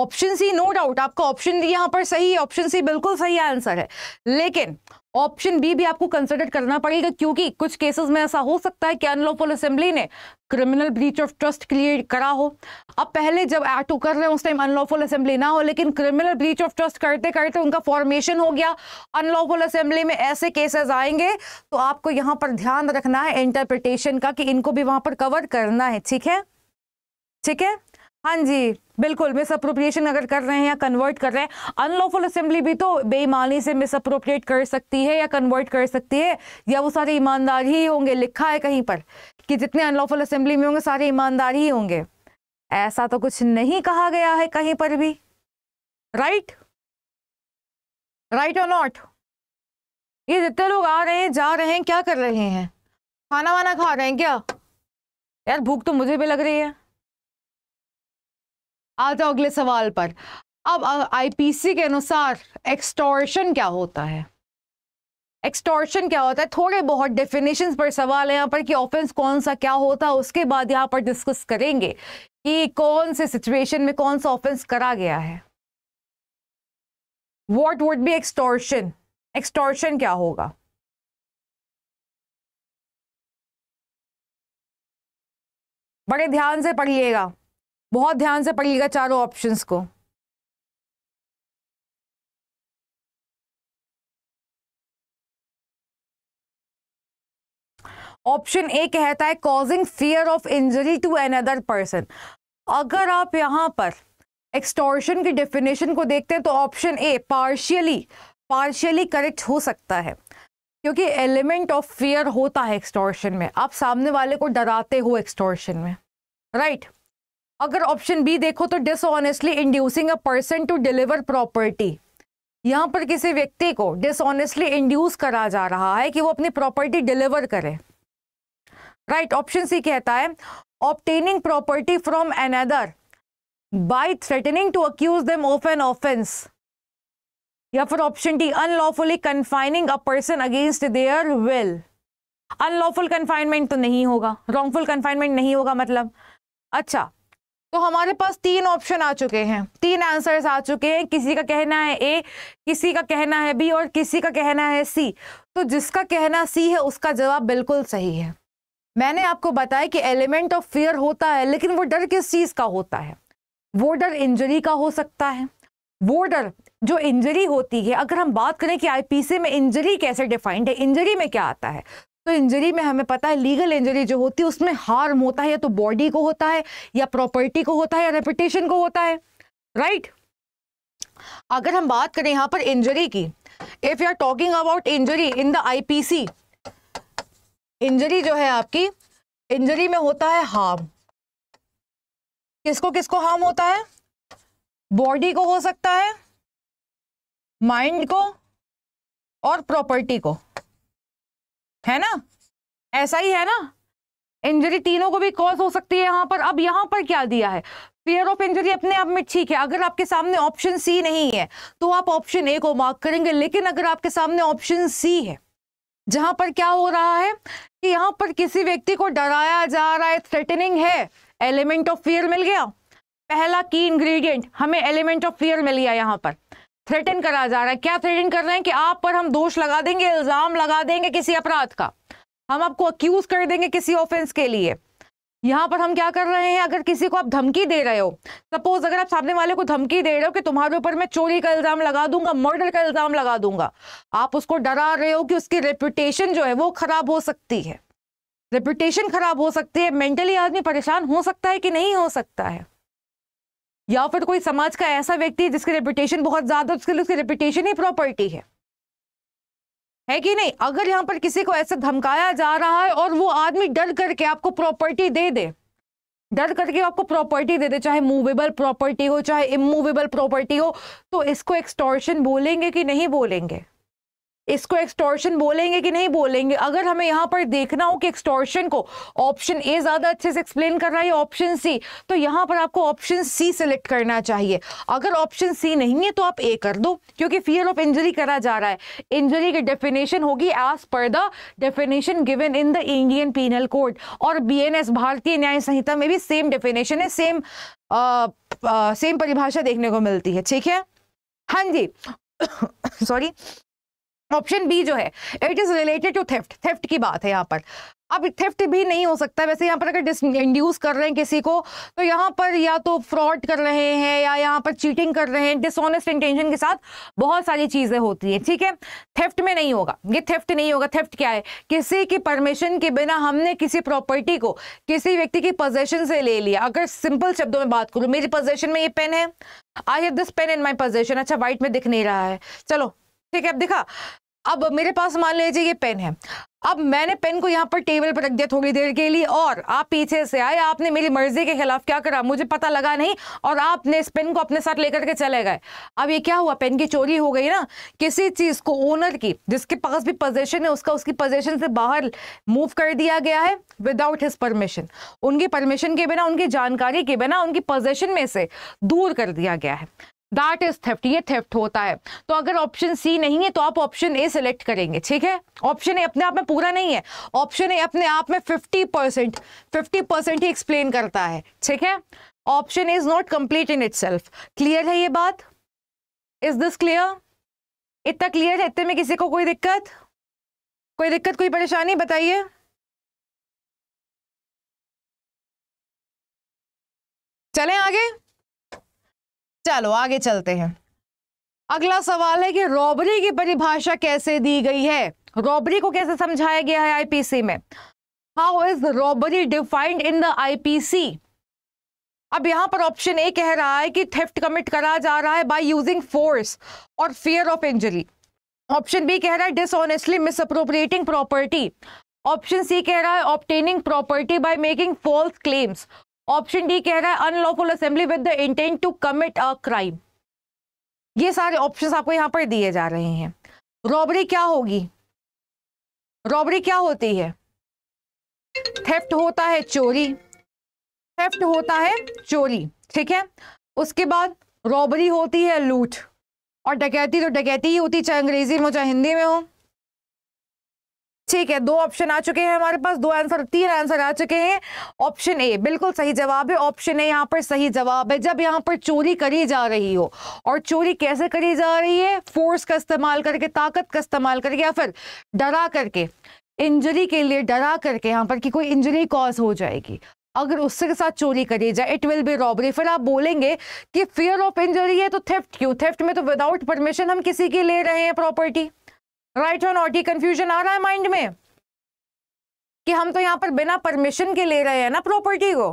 ऑप्शन सी नो डाउट आपका ऑप्शन डी यहाँ पर सही है ऑप्शन सी बिल्कुल सही आंसर है लेकिन ऑप्शन बी भी आपको कंसिडर करना पड़ेगा क्योंकि कुछ केसेस में ऐसा हो सकता है कि अनलॉफुल असेंबली ने criminal breach of trust create करा हो अब पहले जब एक्ट कर रहे हैं उस टाइम अनलॉफुल असेंबली ना हो लेकिन क्रिमिनल ब्रीच ऑफ ट्रस्ट करते करते उनका फॉर्मेशन हो गया अनलॉफुल असेंबली में ऐसे केसेस आएंगे तो आपको यहाँ पर ध्यान रखना है इंटरप्रिटेशन का कि इनको भी वहाँ पर कवर करना है ठीक है ठीक है हाँ जी बिल्कुल मिस अप्रोप्रिएशन अगर कर रहे हैं या कन्वर्ट कर रहे हैं अनलॉफुल असेंबली भी तो बेईमानी से मिस अप्रोप्रिएट कर सकती है या कन्वर्ट कर सकती है या वो सारे ईमानदार ही होंगे लिखा है कहीं पर कि जितने अनलॉफुल असेंबली में होंगे सारे ईमानदार ही होंगे ऐसा तो कुछ नहीं कहा गया है कहीं पर भी राइट राइट और नॉट ये जितने लोग आ रहे हैं जा रहे हैं क्या कर रहे हैं खाना वाना खा रहे हैं क्या यार भूख तो मुझे भी लग रही है आता अगले सवाल पर अब आईपीसी के अनुसार एक्सटॉर्शन क्या होता है एक्सटॉर्शन क्या होता है थोड़े बहुत डेफिनेशन पर सवाल है यहाँ पर कि ऑफेंस कौन सा क्या होता है उसके बाद यहाँ पर डिस्कस करेंगे कि कौन से सिचुएशन में कौन सा ऑफेंस करा गया है what would be extortion extortion क्या होगा बड़े ध्यान से पढ़िएगा बहुत ध्यान से पढ़िएगा चारों ऑप्शंस को ऑप्शन ए कहता है causing fear of injury to another person अगर आप यहां पर एक्सटॉर्शन की डेफिनेशन को देखते हैं तो option A partially partially correct हो सकता है क्योंकि एलिमेंट ऑफ फियर होता है एक्सटॉर्शन में आप सामने वाले को डराते हो एक्सटॉर्शन में राइट right? अगर ऑप्शन बी देखो तो dishonestly inducing a person to deliver property यहाँ पर किसी व्यक्ति को डिसऑनेस्टली इंड्यूस करा जा रहा है कि वो अपनी प्रॉपर्टी डिलीवर करे राइट ऑप्शन सी कहता है obtaining property from another by threatening to accuse them of an offence या फिर option D unlawfully confining a person against their will unlawful confinement तो नहीं होगा रॉन्गफुल कन्फाइनमेंट नहीं होगा मतलब अच्छा तो हमारे पास तीन ऑप्शन आ चुके हैं तीन आंसर्स आ चुके हैं किसी का कहना है ए किसी का कहना है बी और किसी का कहना है सी तो जिसका कहना सी है उसका जवाब बिल्कुल सही है मैंने आपको बताया कि एलिमेंट ऑफ फियर होता है लेकिन वो डर किस चीज़ का होता है वो डर इंजरी का हो सकता है वो डर जो इंजरी होती है अगर हम बात करें कि आईपीसी में इंजरी कैसे डिफाइंड है इंजरी में क्या आता है तो इंजरी में हमें पता है लीगल इंजरी जो होती है उसमें हार्म होता है या तो बॉडी को होता है या प्रॉपर्टी को होता है या रेपुटेशन को होता है राइट अगर हम बात करें यहां पर इंजरी की if you are talking about injury in the IPC injury जो है आपकी इंजरी में होता है हार्म किसको किसको हार्म होता है बॉडी को हो सकता है माइंड को और प्रॉपर्टी को है ना ऐसा ही है ना इंजरी तीनों को भी कॉज हो सकती है यहाँ पर अब यहाँ पर क्या दिया है फियर ऑफ इंजरी अपने आप में ठीक है अगर आपके सामने ऑप्शन सी नहीं है तो आप ऑप्शन ए को मार्क करेंगे लेकिन अगर आपके सामने ऑप्शन सी है जहां पर क्या हो रहा है कि यहाँ पर किसी व्यक्ति को डराया जा रहा है थ्रेटनिंग है एलिमेंट ऑफ फियर मिल गया पहला की इंग्रेडिएंट हमें एलिमेंट ऑफ फियर मिल गया यहाँ पर थ्रेटन करा जा रहा है क्या थ्रेटन कर रहे हैं कि आप पर हम दोष लगा देंगे इल्ज़ाम लगा देंगे किसी अपराध का हम आपको अक्यूज़ कर देंगे किसी ऑफेंस के लिए यहाँ पर हम क्या कर रहे हैं अगर किसी को आप धमकी दे रहे हो सपोज अगर आप सामने वाले को धमकी दे रहे हो कि तुम्हारे ऊपर मैं चोरी का इल्ज़ाम लगा दूंगा मर्डर का इल्ज़ाम लगा दूंगा आप उसको डरा रहे हो कि उसकी रेपुटेशन जो है वो खराब हो सकती है रेपुटेशन खराब हो सकती है मेंटली आदमी परेशान हो सकता है कि नहीं हो सकता है या फिर कोई समाज का ऐसा व्यक्ति है जिसकी रेपुटेशन बहुत ज्यादा उसके लिए उसकी रेपुटेशन ही प्रॉपर्टी है है कि नहीं अगर यहाँ पर किसी को ऐसा धमकाया जा रहा है और वो आदमी डर करके आपको प्रॉपर्टी दे दे डर करके आपको प्रॉपर्टी दे दे चाहे मूवेबल प्रॉपर्टी हो चाहे इमूवेबल प्रॉपर्टी हो तो इसको एक्सटॉर्शन बोलेंगे कि नहीं बोलेंगे इसको एक्सटॉर्शन बोलेंगे कि नहीं बोलेंगे अगर हमें यहाँ पर देखना हो कि एक्सटॉर्शन को ऑप्शन ए ज़्यादा अच्छे से एक्सप्लेन कर रहा है ऑप्शन सी तो यहाँ पर आपको ऑप्शन सी सेलेक्ट करना चाहिए अगर ऑप्शन सी नहीं है तो आप ए कर दो क्योंकि फियर ऑफ इंजरी करा जा रहा है इंजरी की डेफिनेशन होगी as per the definition given in the Indian Penal Code और बी भारतीय न्याय संहिता में भी सेम डेफिनेशन है सेम आ, आ, सेम परिभाषा देखने को मिलती है ठीक है हाँ जी सॉरी [COUGHS] ऑप्शन बी जो है it is related to theft theft की बात है यहाँ पर अब थेफ्ट भी नहीं हो सकता वैसे यहाँ पर अगर डिस इंड्यूस कर रहे हैं किसी को तो यहाँ पर या तो फ्रॉड कर रहे हैं या यहाँ पर चीटिंग कर रहे हैं डिसऑनेस्ट इंटेंशन के साथ बहुत सारी चीज़ें होती हैं ठीक है थेफ्ट में नहीं होगा ये थेफ्ट नहीं होगा थेफ्ट क्या है किसी की परमिशन के बिना हमने किसी प्रॉपर्टी को किसी व्यक्ति की पोजेशन से ले लिया अगर सिंपल शब्दों में बात करूँ मेरी पोजेशन में ये पेन है I have this pen in my possession अच्छा वाइट में दिख नहीं रहा है चलो ठीक है अब देखा अब मेरे पास मान लीजिए ये पेन है अब मैंने पेन को यहाँ पर टेबल पर रख दिया थोड़ी देर के लिए और आप पीछे से आए आपने मेरी मर्जी के खिलाफ क्या करा मुझे पता लगा नहीं और आपने इस पेन को अपने साथ लेकर के चले गए अब ये क्या हुआ पेन की चोरी हो गई ना किसी चीज़ को ओनर की जिसके पास भी पोजेशन है उसका उसकी पोजेशन से बाहर मूव कर दिया गया है विदाउट हिज परमिशन उनकी परमिशन के बिना उनकी जानकारी के बिना उनकी पोजेशन में से दूर कर दिया गया है दैट इज थेफ्ट ये थेफ्ट होता है तो अगर ऑप्शन सी नहीं है तो आप ऑप्शन ए सेलेक्ट करेंगे ठीक है ऑप्शन ए अपने आप में पूरा नहीं है ऑप्शन ए अपने आप में फिफ्टी परसेंट फिफ्टी परसेंट ही एक्सप्लेन करता है ठीक है option is not complete in itself clear है ये बात इज दिस क्लियर इतना क्लियर है इतने में किसी को कोई दिक्कत कोई दिक्कत कोई परेशानी बताइए चलें आगे चलो आगे चलते हैं अगला सवाल है कि रॉबरी की परिभाषा कैसे दी गई है रॉबरी को कैसे समझाया गया है आईपीसी में how is robbery defined in the IPC अब यहाँ पर ऑप्शन ए कह रहा है कि थेफ्ट कमिट करा जा रहा है बाई यूजिंग फोर्स और fear of injury option B कह रहा है dishonestly misappropriating property option C कह रहा है obtaining property by making false claims option D कह रहा है unlawful assembly with the intent to commit a crime ये सारे ऑप्शन आपको यहां पर दिए जा रहे हैं रॉबरी क्या होगी रॉबरी क्या होती है थेफ्ट होता है चोरी थेफ्ट होता है चोरी ठीक है उसके बाद रॉबरी होती है लूट और डकैती तो डकैती ही होती चाहे अंग्रेजी में हो चाहे हिंदी में हो ठीक है दो ऑप्शन आ चुके हैं हमारे पास दो आंसर तीन आंसर आ चुके हैं ऑप्शन ए बिल्कुल सही जवाब है ऑप्शन ए यहाँ पर सही जवाब है जब यहाँ पर चोरी करी जा रही हो और चोरी कैसे करी जा रही है फोर्स का इस्तेमाल करके ताकत का इस्तेमाल करके या फिर डरा करके इंजरी के लिए डरा करके यहाँ पर कि कोई इंजरी कॉज हो जाएगी अगर उसके साथ चोरी करी जाए इट विल बी रॉबरी फिर आप बोलेंगे कि फियर ऑफ इंजरी है तो थेफ्ट क्यों थेफ्ट में तो विदाउट परमिशन हम किसी की ले रहे हैं प्रॉपर्टी राइट और नॉट ये कंफ्यूजन आ रहा है माइंड में कि हम तो यहाँ पर बिना परमिशन के ले रहे हैं ना प्रॉपर्टी को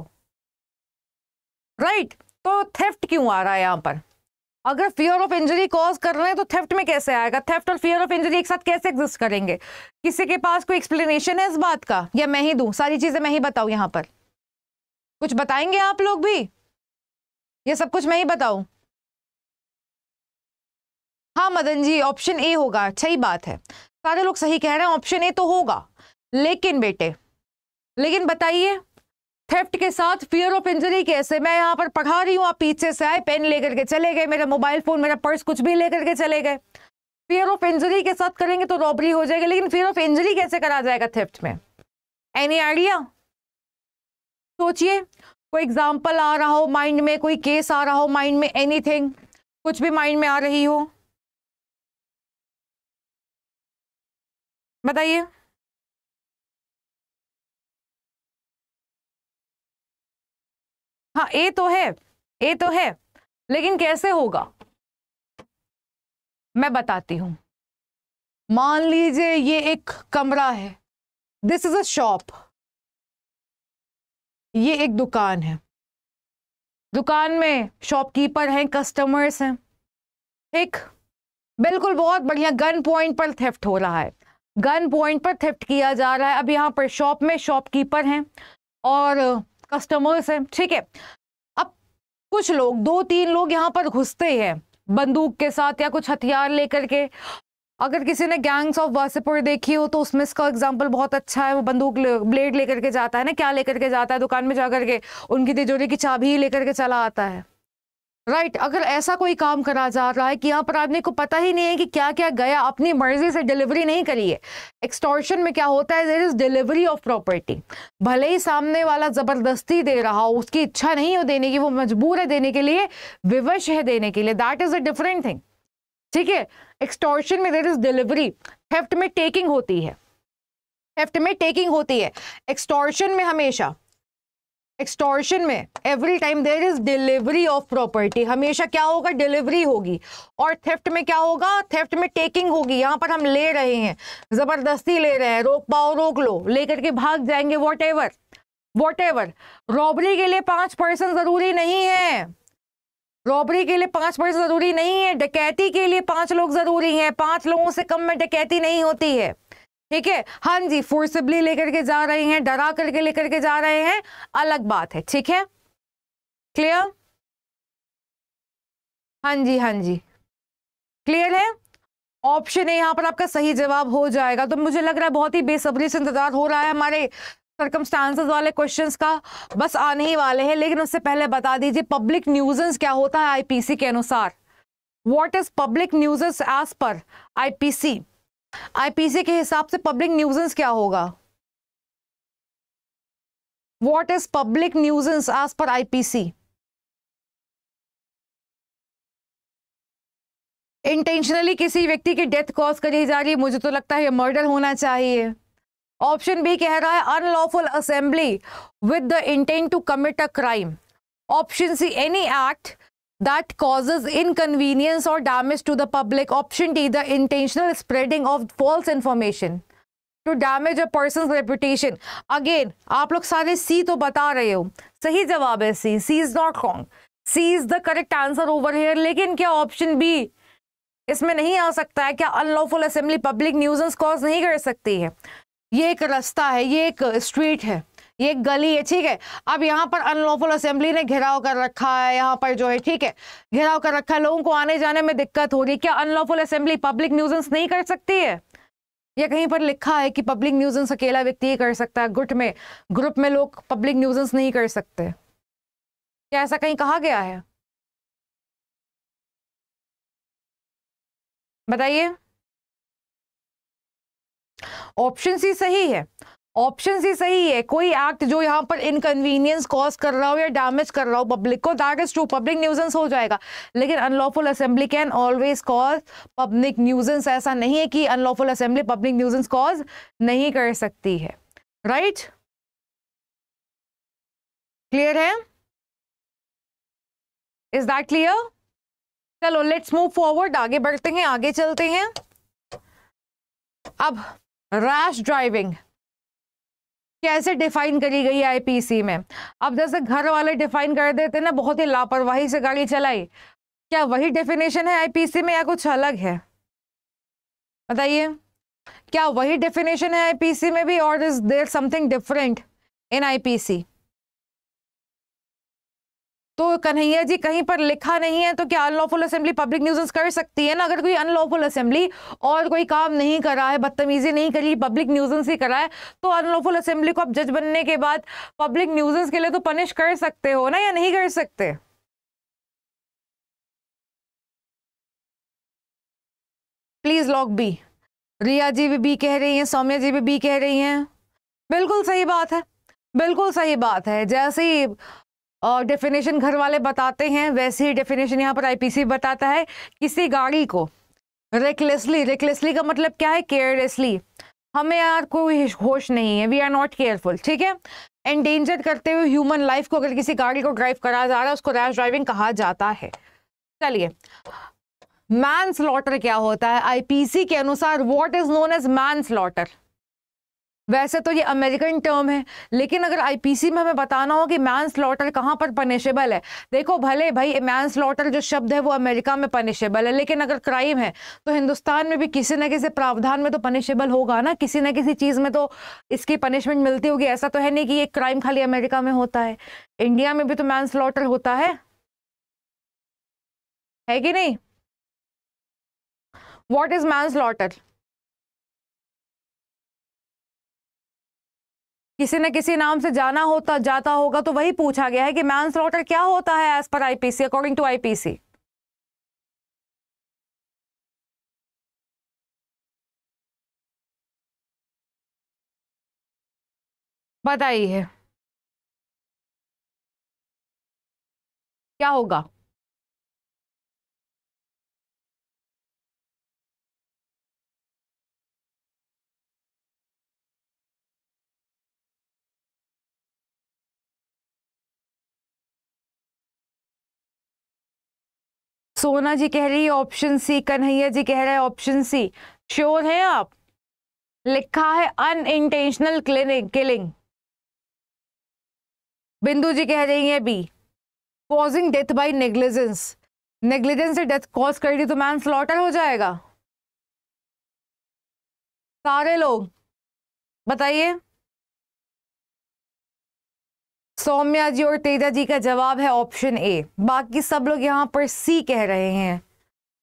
राइट right? तो थेफ्ट क्यों आ रहा है यहाँ पर अगर फियर ऑफ इंजरी कॉज कर रहे हैं तो थेफ्ट में कैसे आएगा थेफ्ट और फियर ऑफ इंजरी एक साथ कैसे एग्जिस्ट करेंगे किसी के पास कोई एक्सप्लेनेशन है इस बात का या मैं ही दू सारी चीज़ें मैं ही बताऊँ यहाँ पर कुछ बताएंगे आप लोग भी ये सब कुछ मैं ही बताऊँ हाँ मदन जी ऑप्शन ए होगा सही अच्छा, बात है सारे लोग सही कह रहे हैं ऑप्शन ए तो होगा लेकिन बेटे लेकिन बताइए थेफ्ट के साथ फियर ऑफ इंजरी कैसे मैं यहाँ पर पढ़ा रही हूँ आप पीछे से आए पेन लेकर के चले गए मेरा मोबाइल फोन मेरा पर्स कुछ भी लेकर के चले गए फियर ऑफ इंजरी के साथ करेंगे तो रॉबरी हो जाएगी लेकिन फियर ऑफ इंजरी कैसे करा जाएगा थेफ्ट में एनी आइडिया सोचिए कोई एग्जाम्पल आ रहा हो माइंड में कोई केस आ रहा हो माइंड में एनी कुछ भी माइंड में आ रही हो बताइए हाँ ए तो है ए तो है लेकिन कैसे होगा मैं बताती हूं मान लीजिए ये एक कमरा है दिस इज अ शॉप ये एक दुकान है दुकान में शॉपकीपर हैं कस्टमर्स हैं एक बिल्कुल बहुत बढ़िया गन पॉइंट पर थेफ्ट हो रहा है गन पॉइंट पर थिफ्ट किया जा रहा है अब यहाँ पर शॉप में शॉपकीपर हैं और कस्टमर्स हैं ठीक है अब कुछ लोग दो तीन लोग यहाँ पर घुसते हैं बंदूक के साथ या कुछ हथियार लेकर के अगर किसी ने गैंग्स ऑफ वासेपुर देखी हो तो उसमें इसका एग्जाम्पल बहुत अच्छा है वो बंदूक ले, ब्लेड लेकर के जाता है ना क्या लेकर के जाता है दुकान में जा करके उनकी तिजोरी की चाबी लेकर के चला आता है राइट right, अगर ऐसा कोई काम करा जा रहा है कि यहाँ पर आदमी को पता ही नहीं है कि क्या क्या गया अपनी मर्जी से डिलीवरी नहीं करी है एक्सटॉर्शन में क्या होता है there is delivery of property भले ही सामने वाला जबरदस्ती दे रहा हो उसकी इच्छा नहीं हो देने की वो मजबूर है देने के लिए विवश है देने के लिए that is a different thing ठीक है एक्सटॉर्शन में देर इज डिलीवरी हेफ्ट में टेकिंग होती है हेफ्ट में टेकिंग होती है एक्सटॉर्शन में हमेशा एक्सटॉर्शन में every time there is delivery of property हमेशा क्या होगा डिलीवरी होगी और थेफ्ट में क्या होगा थेफ्ट में टेकिंग होगी यहाँ पर हम ले रहे हैं जबरदस्ती ले रहे हैं रोक पाओ रोक लो लेकर के भाग जाएंगे whatever whatever robbery के लिए पांच पर्सन जरूरी नहीं है रॉबरी के लिए पांच पर्सन जरूरी नहीं है डकैती के लिए पांच लोग जरूरी हैं पांच लोगों से कम में डकैती नहीं होती है ठीक है हाँ जी फोर्सिबली लेकर के जा रहे हैं डरा करके लेकर के जा रहे हैं अलग बात है ठीक है क्लियर हाँ जी हाँ जी क्लियर है ऑप्शन है यहाँ पर आपका सही जवाब हो जाएगा तो मुझे लग रहा है बहुत ही बेसब्री से इंतजार हो रहा है हमारे सरकमस्टांसेस वाले क्वेश्चंस का बस आने ही वाले हैं लेकिन उससे पहले बता दीजिए पब्लिक न्यूजेंस क्या होता है आईपीसी के अनुसार what is public nuisance as per IPC IPC के हिसाब से पब्लिक न्यूजेंस क्या होगा what is public nuisance as per IPC intentionally किसी व्यक्ति की डेथ कॉज करी जा रही है मुझे तो लगता है मर्डर होना चाहिए ऑप्शन बी कह रहा है unlawful assembly with the intent to commit a crime option C any act that causes inconvenience or damage to the public. Option D, the intentional spreading of false information to damage a person's reputation. Again, aap log sare C to bata rahe ho sahi jawab hai C. C is not wrong. C is the correct answer over here. lekin kya option B isme nahi aa sakta hai kya unlawful assembly public nuisance cause nahi kar sakti hai ये एक रास्ता है ये एक street है ये गली है ठीक है अब यहाँ पर अनलॉफुल असेंबली ने घेराव कर रखा है यहाँ पर जो है ठीक है घेराव कर रखा है लोगों को आने जाने में दिक्कत हो रही है क्या अनलॉफुल असेंबली पब्लिक न्यूजेंस नहीं कर सकती है ये कहीं पर लिखा है कि पब्लिक न्यूजेंस अकेला व्यक्ति ही कर सकता है गुट में ग्रुप में लोग पब्लिक न्यूजेंस नहीं कर सकते क्या ऐसा कहीं कहा गया है बताइए ऑप्शन सी सही है ऑप्शन ही सही है कोई एक्ट जो यहाँ पर इनकन्वीनियंस कॉज कर रहा हो या डैमेज कर रहा हो पब्लिक को that is true public nuisance हो जाएगा लेकिन unlawful assembly can always cause public nuisance ऐसा नहीं है कि unlawful assembly public nuisance cause नहीं कर सकती है राइट right? क्लियर है इज दैट क्लियर चलो लेट्स मूव फॉरवर्ड आगे बढ़ते हैं आगे चलते हैं अब रैश ड्राइविंग कैसे डिफाइन करी गई आईपीसी में अब जैसे घर वाले डिफाइन कर देते ना बहुत ही लापरवाही से गाड़ी चलाई क्या वही डेफिनेशन है आईपीसी में या कुछ अलग है बताइए क्या वही डेफिनेशन है आईपीसी में भी और is there something different in IPC तो कन्हैया जी कहीं पर लिखा नहीं है तो क्या अनलॉफुल असेंबली पब्लिक न्यूजेंस कर सकती है ना अगर कोई अनलॉफुल असेंबली और कोई काम नहीं करा है बदतमीजी नहीं करी पब्लिक न्यूजेंस ही करा है तो अनलॉफुल असेंबली को आप जज बनने के बाद पब्लिक न्यूजेंस के लिए तो पनिश कर सकते हो ना या नहीं कर सकते please lock B Riya ji भी बी कह रही हैं सौम्या जी भी बी कह रही हैं बिल्कुल सही बात है बिल्कुल सही बात है जैसे ही और डेफिनेशन घर वाले बताते हैं वैसे ही डेफिनेशन यहाँ पर आईपीसी बताता है किसी गाड़ी को रेकलेसली रेकलेसली का मतलब क्या है केयरलेसली हमें यार कोई होश नहीं है वी आर नॉट केयरफुल ठीक है एंडेंजर करते हुए ह्यूमन लाइफ को अगर किसी गाड़ी को ड्राइव करा जा रहा है उसको रैश ड्राइविंग कहा जाता है चलिए मैन स्लॉटर क्या होता है आईपीसी के अनुसार what is known as manslaughter वैसे तो ये अमेरिकन टर्म है लेकिन अगर आईपीसी में हमें बताना हो कि मैन स्लॉटर कहाँ पर पनिशेबल है देखो भले भाई मैन स्लॉटर जो शब्द है वो अमेरिका में पनिशेबल है लेकिन अगर क्राइम है तो हिंदुस्तान में भी किसी न किसी प्रावधान में तो पनिशेबल होगा ना किसी न किसी चीज़ में तो इसकी पनिशमेंट मिलती होगी ऐसा तो है नहीं कि ये क्राइम खाली अमेरिका में होता है इंडिया में भी तो मैन स्लॉटर होता है, है कि नहीं वॉट इज़ मैन स्लॉटर किसी न किसी नाम से जाना होता जाता होगा तो वही पूछा गया है कि मैन स्लॉटर क्या होता है as per IPC according to IPC बताइए क्या होगा सोना जी कह रही है ऑप्शन सी कन्हैया जी कह रहे हैं ऑप्शन सी श्योर हैं आप लिखा है अन इंटेंशनल किलिंग बिंदु जी कह रही है B causing death by negligence negligence से डेथ कॉज कर दी तो मैम स्लॉटर हो जाएगा सारे लोग बताइए सौम्या जी और तेजा जी का जवाब है ऑप्शन ए बाकी सब लोग यहाँ पर सी कह रहे हैं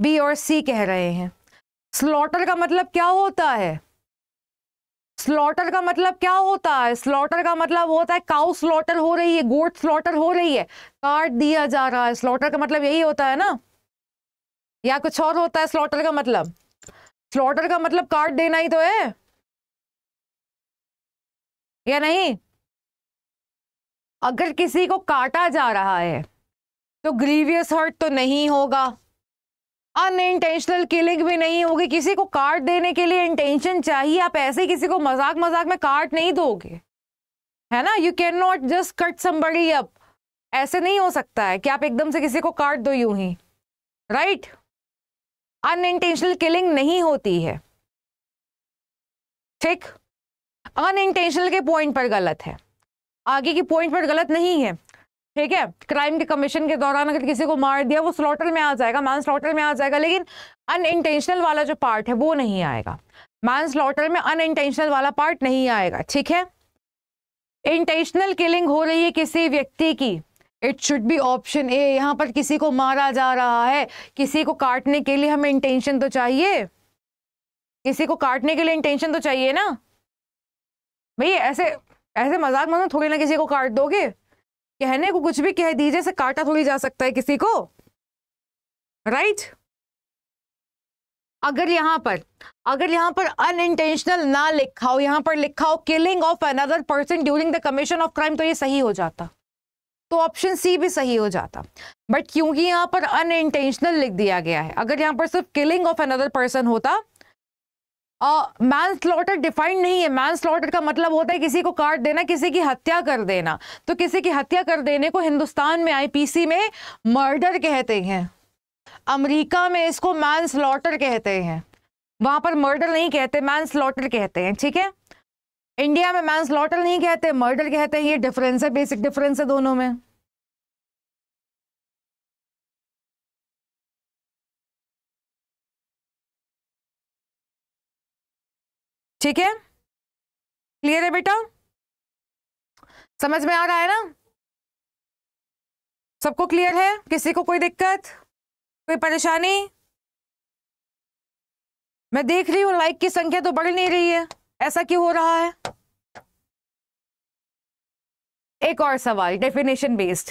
बी और सी कह रहे हैं स्लॉटर का मतलब क्या होता है स्लॉटर का मतलब क्या होता है स्लॉटर का मतलब होता है काउ स्लॉटर हो रही है गोट स्लॉटर हो रही है काट दिया जा रहा है स्लॉटर का मतलब यही होता है ना या कुछ और होता है स्लॉटर का मतलब स्लॉटर का मतलब काट देना ही तो है या नहीं अगर किसी को काटा जा रहा है तो ग्रीवियस हर्ट तो नहीं होगा अनइंटेंशनल किलिंग भी नहीं होगी किसी को काट देने के लिए इंटेंशन चाहिए आप ऐसे किसी को मजाक मजाक में काट नहीं दोगे है ना you can not just cut somebody up ऐसे नहीं हो सकता है कि आप एकदम से किसी को काट दो यूं ही राइट अनइंटेंशनल किलिंग नहीं होती है ठीक अनइंटेंशनल के पॉइंट पर गलत है आगे की पॉइंट पर गलत नहीं है ठीक है क्राइम के कमीशन के दौरान अगर किसी को मार दिया वो स्लॉटर में आ जाएगा मैन स्लॉटर में आ जाएगा लेकिन अनइंटेंशनल वाला जो पार्ट है वो नहीं आएगा मैन स्लॉटर में अनइंटेंशनल वाला पार्ट नहीं आएगा ठीक है इंटेंशनल किलिंग हो रही है किसी व्यक्ति की it should be option A यहाँ पर किसी को मारा जा रहा है किसी को काटने के लिए हमें इंटेंशन तो चाहिए किसी को काटने के लिए इंटेंशन तो चाहिए ना भैया ऐसे ऐसे मजाक मतलब थोड़ी ना किसी को काट दोगे कहने को कुछ भी कह दीजिए से काटा थोड़ी जा सकता है किसी को राइट right? अगर यहाँ पर अगर यहाँ पर अनइंटेंशनल ना लिखा हो यहां पर लिखा हो killing of another person during the commission of crime तो ये सही हो जाता तो ऑप्शन सी भी सही हो जाता बट क्योंकि यहां पर अनइंटेंशनल लिख दिया गया है अगर यहां पर सिर्फ किलिंग ऑफ अनदर पर्सन होता मैन स्लॉटर डिफाइंड नहीं है मैन स्लॉटर का मतलब होता है किसी को काट देना किसी की हत्या कर देना तो किसी की हत्या कर देने को हिंदुस्तान में आईपीसी में मर्डर कहते हैं अमेरिका में इसको मैन स्लॉटर कहते हैं वहां पर मर्डर नहीं कहते मैन स्लॉटर कहते हैं ठीक है इंडिया में मैन स्लॉटर नहीं कहते मर्डर कहते हैं ये डिफरेंस है बेसिक डिफरेंस है दोनों में ठीक है क्लियर है बेटा समझ में आ रहा है ना सबको क्लियर है किसी को कोई दिक्कत कोई परेशानी मैं देख रही हूँ लाइक की संख्या तो बढ़ नहीं रही है ऐसा क्यों हो रहा है एक और सवाल डेफिनेशन बेस्ड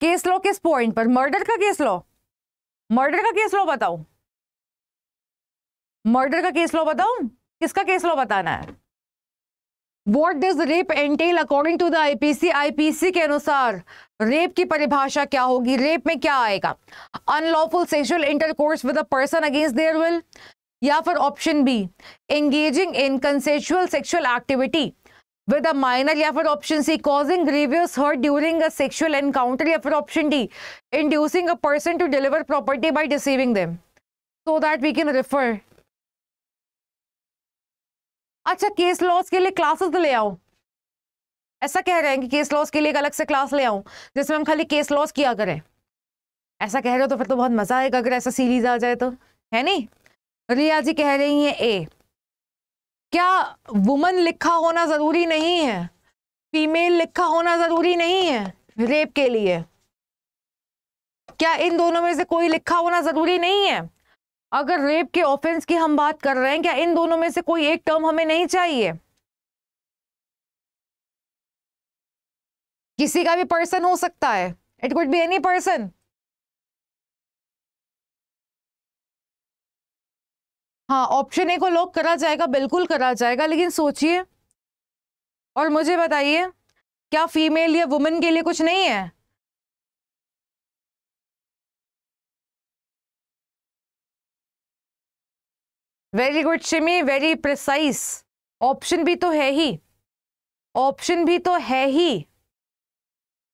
केस लॉ किस पॉइंट पर मर्डर का केस लॉ मर्डर का केस लॉ बताओ मर्डर का केस लो बताऊ किसका केस लो बताना है what does rape entail according to the IPC IPC के अनुसार रेप की परिभाषा क्या होगी रेप में क्या आएगा unlawful sexual intercourse with a person against their will या फिर option B engaging in consensual sexual activity with a minor या फिर option C causing grievous hurt during a sexual encounter या फिर option D inducing a person to deliver property by deceiving them so that we can refer अच्छा case laws के लिए classes ले आओ ऐसा कह रहे हैं कि केस लॉस के लिए एक अलग से क्लास ले आऊँ जिसमें हम खाली केस लॉस किया करें ऐसा कह रहे हो तो फिर तो बहुत मज़ा आएगा अगर ऐसा सीरीज आ जाए तो है नहीं रिया जी कह रही हैं ए क्या वुमन लिखा होना ज़रूरी नहीं है फीमेल लिखा होना ज़रूरी नहीं है रेप के लिए क्या इन दोनों में से कोई लिखा होना ज़रूरी नहीं है अगर रेप के ऑफेंस की हम बात कर रहे हैं क्या इन दोनों में से कोई एक टर्म हमें नहीं चाहिए किसी का भी पर्सन हो सकता है it could be any person हाँ ऑप्शन ए को लॉक करा जाएगा बिल्कुल करा जाएगा लेकिन सोचिए और मुझे बताइए क्या फीमेल या वुमेन के लिए कुछ नहीं है very good Shimi very precise option भी तो है ही ऑप्शन भी तो है ही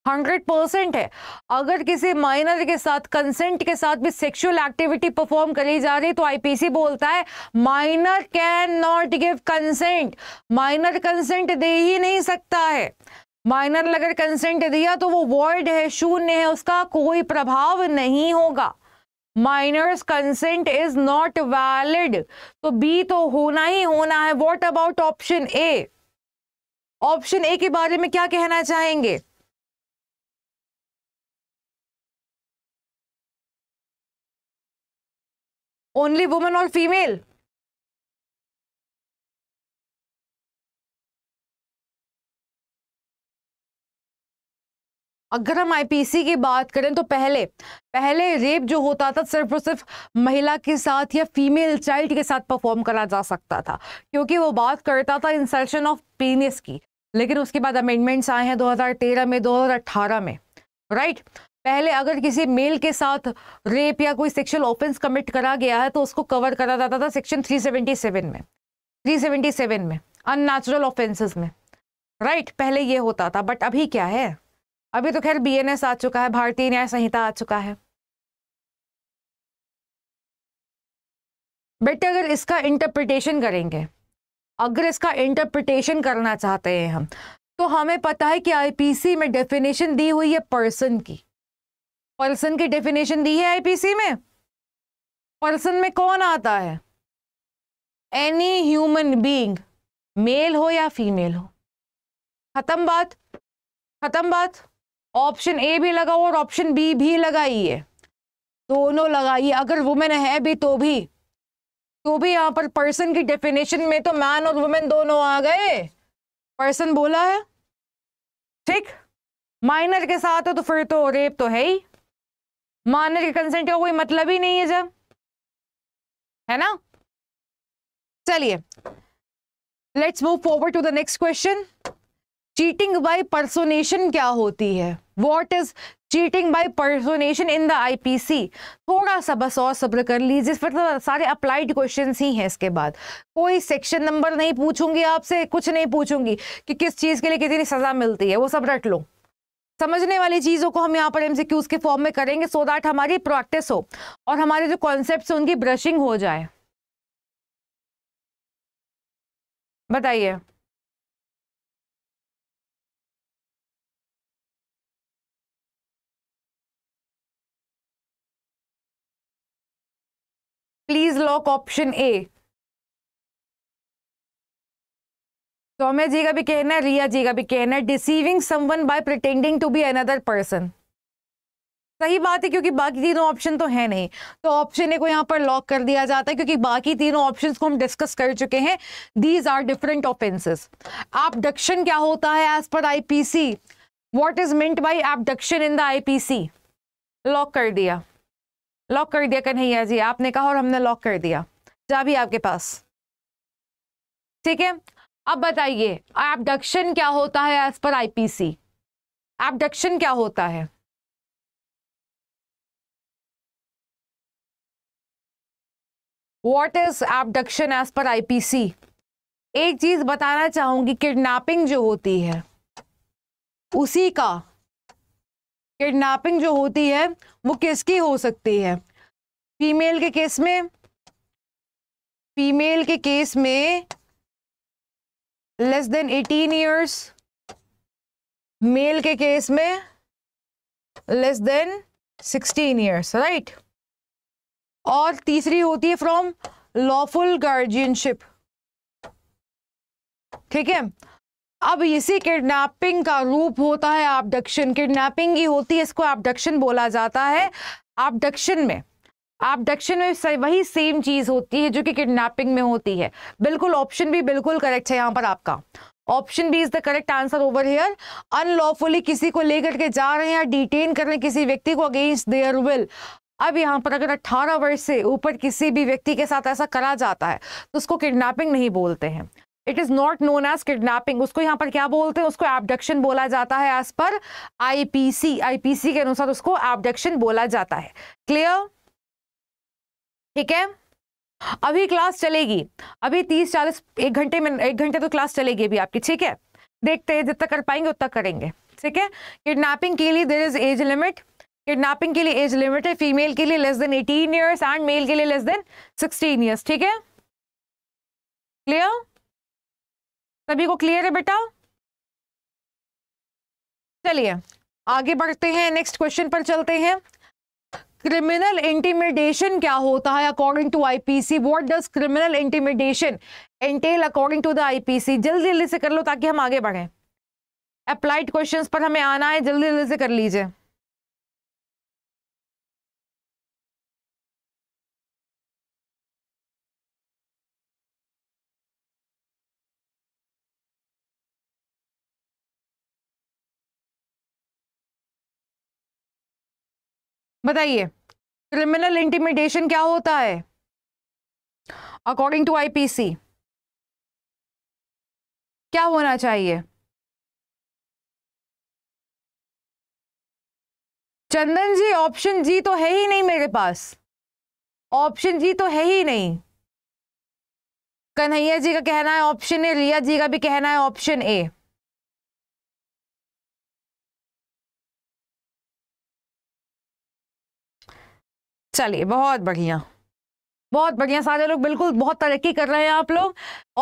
हंड्रेड परसेंट है अगर किसी माइनर के साथ कंसेंट के साथ भी सेक्सुअल एक्टिविटी परफॉर्म करी जा रही तो आईपीसी बोलता है minor can not give consent minor consent दे ही नहीं सकता है माइनर अगर कंसेंट दिया तो वो वर्ड है शून्य है उसका कोई प्रभाव नहीं होगा minor's consent is not valid तो बी तो होना ही होना है what about option A option A के बारे में क्या कहना चाहेंगे ओनली वुमेन और फीमेल अगर हम आईपीसी की बात करें तो पहले पहले रेप जो होता था सिर्फ और सिर्फ महिला के साथ या फीमेल चाइल्ड के साथ परफॉर्म करा जा सकता था क्योंकि वो बात करता था इंसर्शन ऑफ पीनियस की लेकिन उसके बाद अमेंडमेंट्स आए हैं 2013 में 2018 में राइट पहले अगर किसी मेल के साथ रेप या कोई सेक्शुअल ऑफेंस कमिट करा गया है तो उसको कवर करा जाता था सेक्शन 377 में 377 में अननेचुरल ऑफेंसेस में राइट right, पहले ये होता था बट अभी क्या है अभी तो खैर बीएनएस आ चुका है भारतीय न्याय संहिता आ चुका है बेटे अगर इसका इंटरप्रिटेशन करेंगे अगर इसका इंटरप्रिटेशन करना चाहते हैं हम तो हमें पता है कि आईपीसी में डेफिनेशन दी हुई है पर्सन की पर्सन की डेफिनेशन दी है आईपीसी में पर्सन में कौन आता है एनी ह्यूमन बीइंग मेल हो या फीमेल हो खत्म बात खत्म बात ऑप्शन ए भी लगाओ और ऑप्शन बी भी लगाइए दोनों लगाइए अगर वुमेन है भी तो भी तो भी यहाँ पर पर्सन की डेफिनेशन में तो मैन और वुमेन दोनों आ गए पर्सन बोला है ठीक माइनर के साथ हो तो फिर तो रेप तो है ही माइनर के कंसेंट का कोई मतलब ही नहीं है जब है ना चलिए let's move forward to the next question cheating by personation क्या होती है what is cheating by personation in the IPC थोड़ा सा बस और सब्र कर लीजिए पर तो सारे अप्लाइड क्वेश्चन ही हैं इसके बाद कोई सेक्शन नंबर नहीं पूछूंगी आपसे कुछ नहीं पूछूंगी कि किस चीज़ के लिए कितनी सज़ा मिलती है वो सब रट लो समझने वाली चीज़ों को हम यहाँ पर एमसीक्यूज के फॉर्म में करेंगे सो दैट हमारी प्रैक्टिस हो और हमारे जो कॉन्सेप्ट उनकी ब्रशिंग हो जाए बताइए please lock option A Saumya ji का भी कहना है रिया जी का भी कहना है deceiving someone by pretending to be another person सही बात है क्योंकि बाकी तीनों ऑप्शन तो है नहीं तो ऑप्शन ए को यहाँ पर लॉक कर दिया जाता है क्योंकि बाकी तीनों ऑप्शन को हम डिस्कस कर चुके हैं these are different offences abduction क्या होता है as per IPC what is meant by abduction in the IPC lock कर दिया लॉक कर दिया कन्हैया जी आपने कहा और हमने लॉक कर दिया जा भी आपके पास ठीक है अब बताइए एबडक्शन क्या होता है एज पर आईपीसी एबडक्शन क्या होता है what is abduction as per IPC एक चीज बताना चाहूंगी किडनैपिंग जो होती है उसी का किडनैपिंग जो होती है वो किसकी हो सकती है फीमेल के केस में फीमेल के केस में less than eighteen years male के केस में less than sixteen years right और तीसरी होती है फ्रॉम लॉफुल गार्जियनशिप ठीक है अब इसी किडनैपिंग का रूप होता है आबडक्शन किडनैपिंग ही होती है इसको आबडक्शन बोला जाता है आबडक्शन में आपडक्शन में वही सेम चीज़ होती है जो कि किडनैपिंग में होती है बिल्कुल ऑप्शन भी बिल्कुल करेक्ट है यहाँ पर आपका option B is the correct answer over here unlawfully किसी को लेकर के जा रहे हैं या डिटेन कर रहे हैं किसी व्यक्ति को अगेंस्ट देयर विल अब यहाँ पर अगर 18 वर्ष से ऊपर किसी भी व्यक्ति के साथ ऐसा करा जाता है तो उसको किडनैपिंग नहीं बोलते हैं it is not known as kidnapping उसको यहाँ पर क्या बोलते हैं उसको एबडक्शन बोला जाता है एज पर आईपीसी आईपीसी के अनुसार उसको एबडक्शन बोला जाता है क्लियर ठीक है अभी क्लास चलेगी अभी तीस चालीस एक घंटे में एक घंटे तो क्लास चलेगी अभी आपकी ठीक है देखते हैं जितना कर पाएंगे उतना करेंगे ठीक है किडनैपिंग के लिए there is age limit kidnapping के लिए एज लिमिट है फीमेल के लिए less than eighteen years and male के लिए लेस देन सिक्सटीन ईयर्स ठीक है क्लियर सभी को क्लियर है बेटा चलिए आगे बढ़ते हैं नेक्स्ट क्वेश्चन पर चलते हैं क्रिमिनल इंटीमिडेशन क्या होता है according to IPC what does criminal intimidation entail according to the IPC जल्दी जल्दी से कर लो ताकि हम आगे बढ़ें अप्लाइड क्वेश्चंस पर हमें आना है जल्दी जल्दी से कर लीजिए बताइए क्रिमिनल इंटिमिडेशन क्या होता है अकॉर्डिंग टू आईपीसी क्या होना चाहिए चंदन जी ऑप्शन जी तो है ही नहीं मेरे पास ऑप्शन जी तो है ही नहीं कन्हैया जी का कहना है ऑप्शन ए रिया जी का भी कहना है ऑप्शन ए चलिए बहुत बढ़िया बहुत बढ़िया सारे लोग बिल्कुल बहुत तरक्की कर रहे हैं आप लोग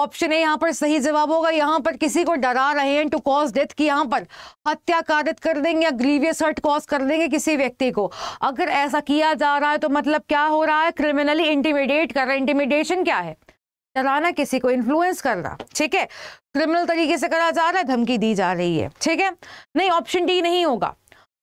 ऑप्शन है यहाँ पर सही जवाब होगा यहाँ पर किसी को डरा रहे हैं टू कॉज डेथ की यहाँ पर हत्या कारित कर देंगे या ग्रीवियस हर्ट कॉज कर देंगे किसी व्यक्ति को अगर ऐसा किया जा रहा है तो मतलब क्या हो रहा है क्रिमिनली इंटीमिडेट कर रहा है इंटीमिडेशन क्या है डराना किसी को इन्फ्लुएंस करना ठीक है क्रिमिनल तरीके से करा जा रहा है धमकी दी जा रही है ठीक है नहीं ऑप्शन डी नहीं होगा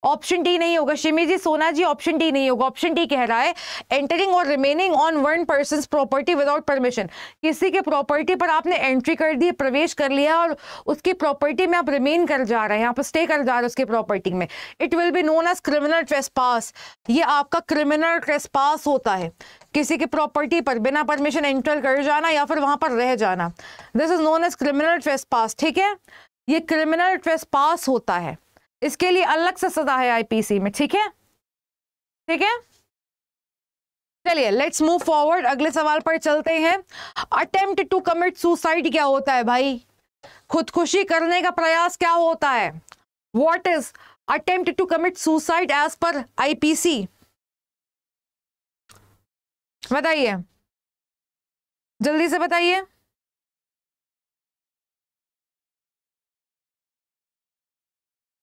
ऑप्शन डी नहीं होगा शिमी सोना जी ऑप्शन डी नहीं होगा ऑप्शन डी कह रहा है एंटरिंग और remaining on one person property without permission किसी के प्रॉपर्टी पर आपने एंट्री कर दी प्रवेश कर लिया और उसकी प्रॉपर्टी में आप रिमेन कर जा रहे हैं आप स्टे कर जा रहे हैं उसकी प्रॉपर्टी में it will be known as criminal pass ये आपका क्रिमिनल पास होता है किसी की प्रॉपर्टी पर बिना परमिशन एंटर कर जाना या फिर वहां पर रह जाना this is known as criminal pass ठीक है ये क्रिमिनल पास होता है इसके लिए अलग से सजा है आईपीसी में ठीक है ठीक है चलिए लेट्स मूव फॉरवर्ड अगले सवाल पर चलते हैं अटेम्प्ट टू कमिट सुसाइड क्या होता है भाई खुदकुशी करने का प्रयास क्या होता है what is attempt to commit suicide as per IPC बताइए जल्दी से बताइए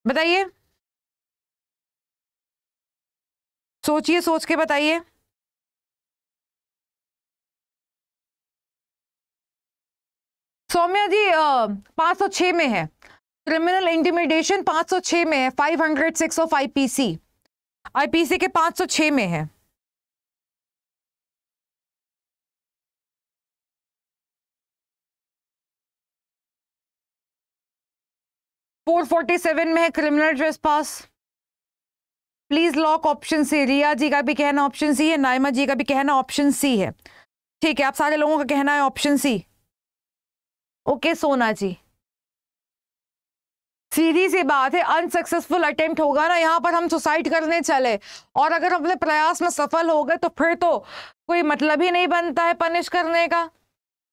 बताइए सोचिए सोच के बताइए सौम्या जी पांच सौ छः में है क्रिमिनल इंटिमिडेशन छ में है five hundred six PC IPC के पांच सौ 506 में है 447 में है criminal trespass please lock option C Riya ji का भी कहना ऑप्शन सी है नाइमा जी का भी कहना ऑप्शन सी है ठीक है आप सारे लोगों का कहना है ऑप्शन सी ओके सोना जी सीधी सी बात है अनसक्सेसफुल अटेम्प्ट होगा ना यहाँ पर हम सुसाइड करने चले और अगर अपने प्रयास में सफल हो गए तो फिर तो कोई मतलब ही नहीं बनता है पनिश करने का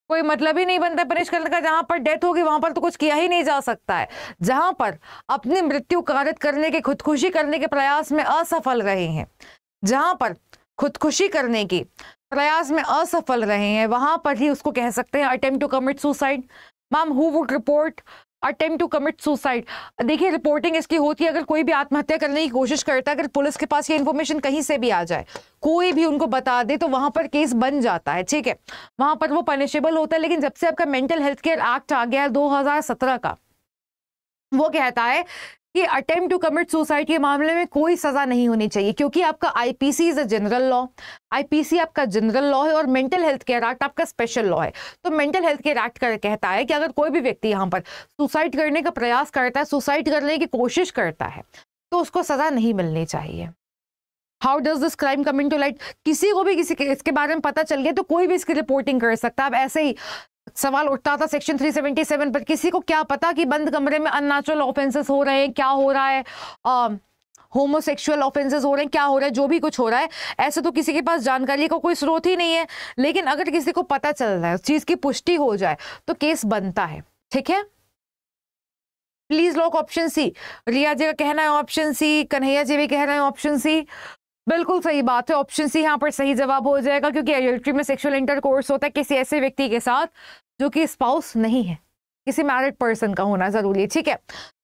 कोई मतलब ही नहीं बनता पनिश करने का जहां पर डेथ होगी वहां पर तो कुछ किया ही नहीं जा सकता है जहां पर अपनी मृत्यु कारित करने के खुदकुशी करने के प्रयास में असफल रहे हैं जहां पर खुदकुशी करने के प्रयास में असफल रहे हैं वहां पर ही उसको कह सकते हैं attempt to commit suicide ma'am who would report attempt to commit suicide देखिए रिपोर्टिंग इसकी होती है अगर कोई भी आत्महत्या करने की कोशिश करता है अगर पुलिस के पास ये इन्फॉर्मेशन कहीं से भी आ जाए कोई भी उनको बता दे तो वहां पर केस बन जाता है ठीक है वहां पर वो पनिशेबल होता है लेकिन जब से आपका मेंटल हेल्थ केयर एक्ट आ गया है दो का वो कहता है कि अटेम्प्ट टू कमिट सुसाइड के मामले में कोई सज़ा नहीं होनी चाहिए क्योंकि आपका IPC is a general law IPC आपका जनरल लॉ है और मेंटल हेल्थ केयर एक्ट आपका स्पेशल लॉ है तो मेंटल हेल्थ केयर एक्ट का कहता है कि अगर कोई भी व्यक्ति यहाँ पर सुसाइड करने का प्रयास करता है सुसाइड करने की कोशिश करता है तो उसको सज़ा नहीं मिलनी चाहिए how does this crime come into light किसी को भी किसी के इसके बारे में पता चल गया तो कोई भी इसकी रिपोर्टिंग कर सकता है अब ऐसे ही सवाल उठता था सेक्शन 377 पर किसी को क्या पता कि बंद कमरे में अननेचुरल ऑफेंसेस हो रहे हैं क्या हो रहा है होमोसेक्सुअल ऑफेंसेस हो रहे हैं क्या हो रहा है जो भी कुछ हो रहा है ऐसे तो किसी के पास जानकारी का कोई स्रोत ही नहीं है लेकिन अगर किसी को पता चल रहा है उस चीज़ की पुष्टि हो जाए तो केस बनता है ठीक है please lock option C Riya ji का कहना है ऑप्शन सी कन्हैया जी भी कह रहे हैं ऑप्शन सी बिल्कुल सही बात है ऑप्शन सी यहाँ पर सही जवाब हो जाएगा क्योंकि एडल्ट्री में सेक्सुअल इंटरकोर्स होता है किसी ऐसे व्यक्ति के साथ जो कि स्पाउस नहीं है किसी मैरिड पर्सन का होना जरूरी है ठीक है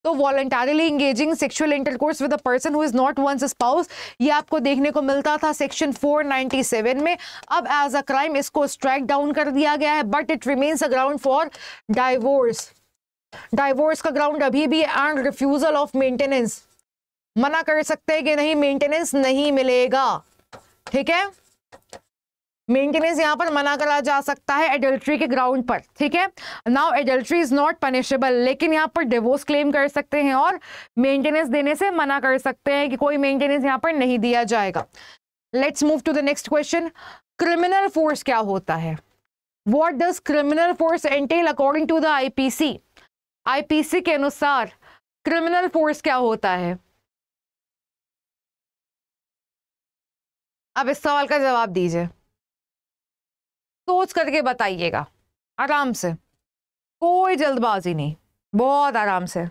तो voluntarily engaging sexual intercourse with a person who is not one's spouse ये आपको देखने को मिलता था सेक्शन 497 में अब एज अ क्राइम इसको स्ट्राइक डाउन कर दिया गया है but it remains a ground for divorce divorce का ग्राउंड अभी भी एंड रिफ्यूजल ऑफ मेंटेनेंस मना कर सकते हैं कि नहीं मेंटेनेंस नहीं मिलेगा ठीक है मेंटेनेंस यहाँ पर मना करा जा सकता है एडल्ट्री के ग्राउंड पर ठीक है now adultery is not punishable लेकिन यहाँ पर डिवोर्स क्लेम कर सकते हैं और मेंटेनेंस देने से मना कर सकते हैं कि कोई मेंटेनेंस यहाँ पर नहीं दिया जाएगा let's move to the next question criminal force क्या होता है what does criminal force entail according to the P C के अनुसार क्रिमिनल फोर्स क्या होता है अब इस सवाल का जवाब दीजिए सोच करके बताइएगा आराम से कोई जल्दबाजी नहीं बहुत आराम से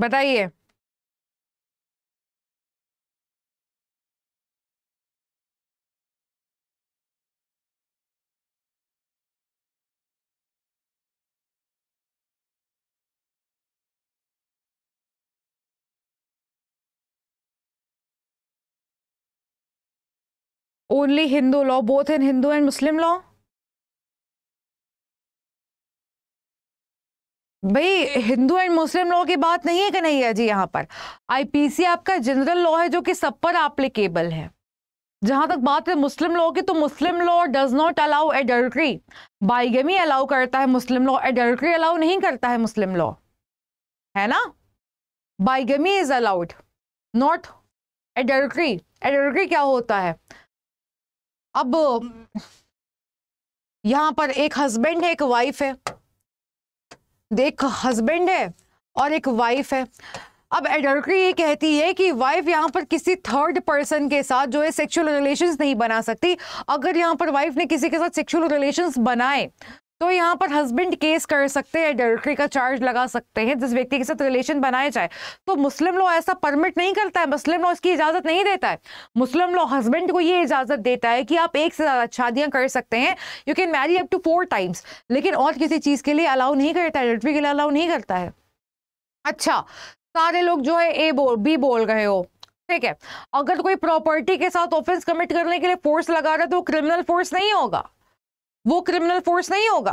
बताइए only Hindu law, both in Hindu and Muslim law? भाई हिंदू एंड मुस्लिम लॉ की बात नहीं है कि नहीं है जी यहाँ पर आईपीसी आपका जनरल लॉ है जो कि सब पर एप्लीकेबल है जहां तक बात है मुस्लिम लॉ की तो Muslim law does not allow adultery bigamy allow करता है मुस्लिम लॉ एडल्ट्री अलाउ नहीं करता है मुस्लिम लॉ है ना bigamy is allowed not adultery adultery क्या होता है अब यहां पर एक हस्बैंड है एक वाइफ है देख हस्बैंड है और एक वाइफ है अब एडल्ट्री ये कहती है कि वाइफ यहाँ पर किसी थर्ड पर्सन के साथ जो है सेक्सुअल रिलेशंस नहीं बना सकती अगर यहाँ पर वाइफ ने किसी के साथ सेक्सुअल रिलेशंस बनाए तो यहाँ पर हस्बैंड केस कर सकते हैं एडल्ट्री का चार्ज लगा सकते हैं जिस व्यक्ति के साथ रिलेशन बनाया जाए तो मुस्लिम लॉ ऐसा परमिट नहीं करता है मुस्लिम लॉ इसकी इजाज़त नहीं देता है मुस्लिम लॉ हस्बैंड को ये इजाज़त देता है कि आप एक से ज़्यादा शादियाँ कर सकते हैं you can marry up to four times लेकिन और किसी चीज़ के लिए अलाउ नहीं करता है के लिए अलाउ नहीं करता है अच्छा सारे लोग जो है ए बोल बी बोल रहे हो ठीक है अगर कोई प्रॉपर्टी के साथ ऑफेंस कमिट करने के लिए फोर्स लगा रहा है तो वो क्रिमिनल फोर्स नहीं होगा वो क्रिमिनल फोर्स नहीं होगा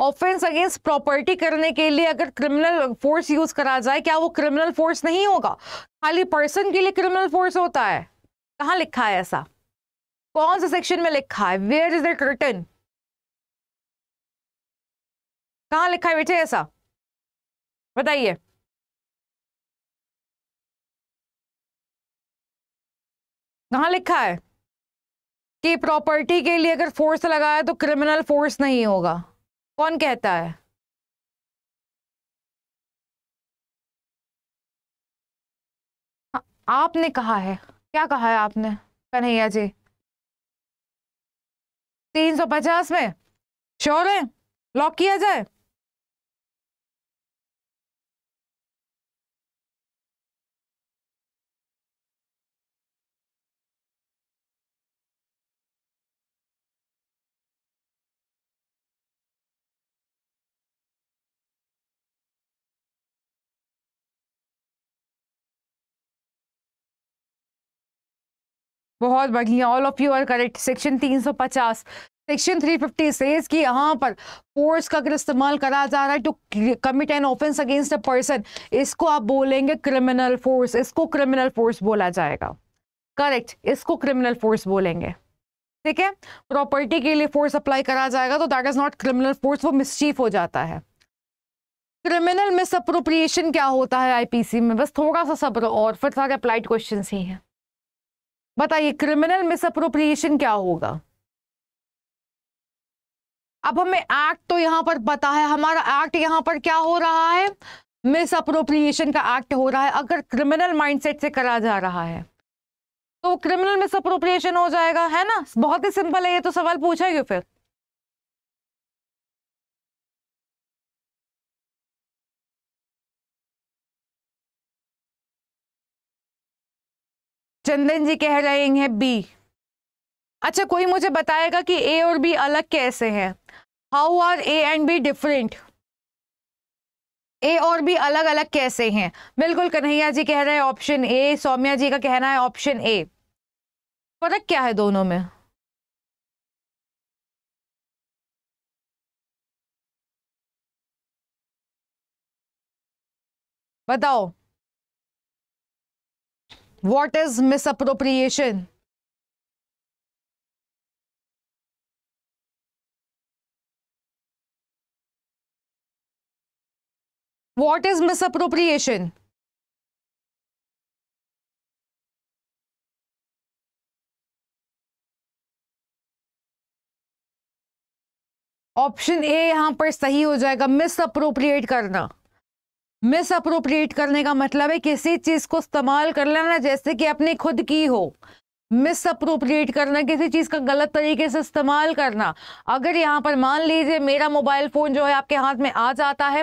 ऑफेंस अगेंस्ट प्रॉपर्टी करने के लिए अगर क्रिमिनल फोर्स यूज करा जाए क्या वो क्रिमिनल फोर्स नहीं होगा खाली पर्सन के लिए क्रिमिनल फोर्स होता है कहां लिखा है ऐसा कौन से सेक्शन में लिखा है वेयर इज इट रिटर्न कहा लिखा है बेटे ऐसा बताइए कहाँ लिखा है कि प्रॉपर्टी के लिए अगर फोर्स लगाया तो क्रिमिनल फोर्स नहीं होगा कौन कहता है हाँ, आपने कहा है क्या कहा है आपने कन्हैया जी तीन सौ पचास में श्योर है लॉक किया जाए बहुत बढ़िया all of you are correct section 350 section 350 says की यहाँ पर फोर्स का अगर इस्तेमाल करा जा रहा है to commit an offence against a person इसको आप बोलेंगे क्रिमिनल फोर्स इसको क्रिमिनल फोर्स बोला जाएगा करेक्ट इसको क्रिमिनल फोर्स बोलेंगे ठीक है प्रॉपर्टी के लिए फोर्स अप्लाई करा जाएगा तो that is not criminal force वो मिसचीफ हो जाता है क्रिमिनल मिस अप्रोप्रिएशन क्या होता है आईपीसी में बस थोड़ा सा सब्र और फिर सारे अप्लाइड क्वेश्चन ही हैं बताइए क्रिमिनल मिसअप्रोप्रिएशन क्या होगा अब हमें एक्ट तो यहाँ पर पता है हमारा एक्ट यहाँ पर क्या हो रहा है मिस अप्रोप्रिएशन का एक्ट हो रहा है अगर क्रिमिनल माइंडसेट से करा जा रहा है तो क्रिमिनल मिस अप्रोप्रिएशन हो जाएगा है ना बहुत ही सिंपल है ये तो सवाल पूछा क्यों फिर चंदन जी कह रहे हैं बी अच्छा कोई मुझे बताएगा कि ए और बी अलग कैसे हैं how are A and B different A और बी अलग अलग कैसे हैं बिल्कुल कन्हैया जी कह रहे हैं ऑप्शन ए सौम्या जी का कहना है ऑप्शन ए फर्क क्या है दोनों में बताओ what is misappropriation what is misappropriation option A यहां पर सही हो जाएगा मिस अप्रोप्रिएट करना मिसअप्रोप्रिएट करने का मतलब है किसी चीज को इस्तेमाल कर लेना जैसे कि अपनी खुद की हो मिसअप्रोप्रिएट करना किसी चीज़ का गलत तरीके से इस्तेमाल करना अगर यहाँ पर मान लीजिए मेरा मोबाइल फ़ोन जो है आपके हाथ में आ जाता है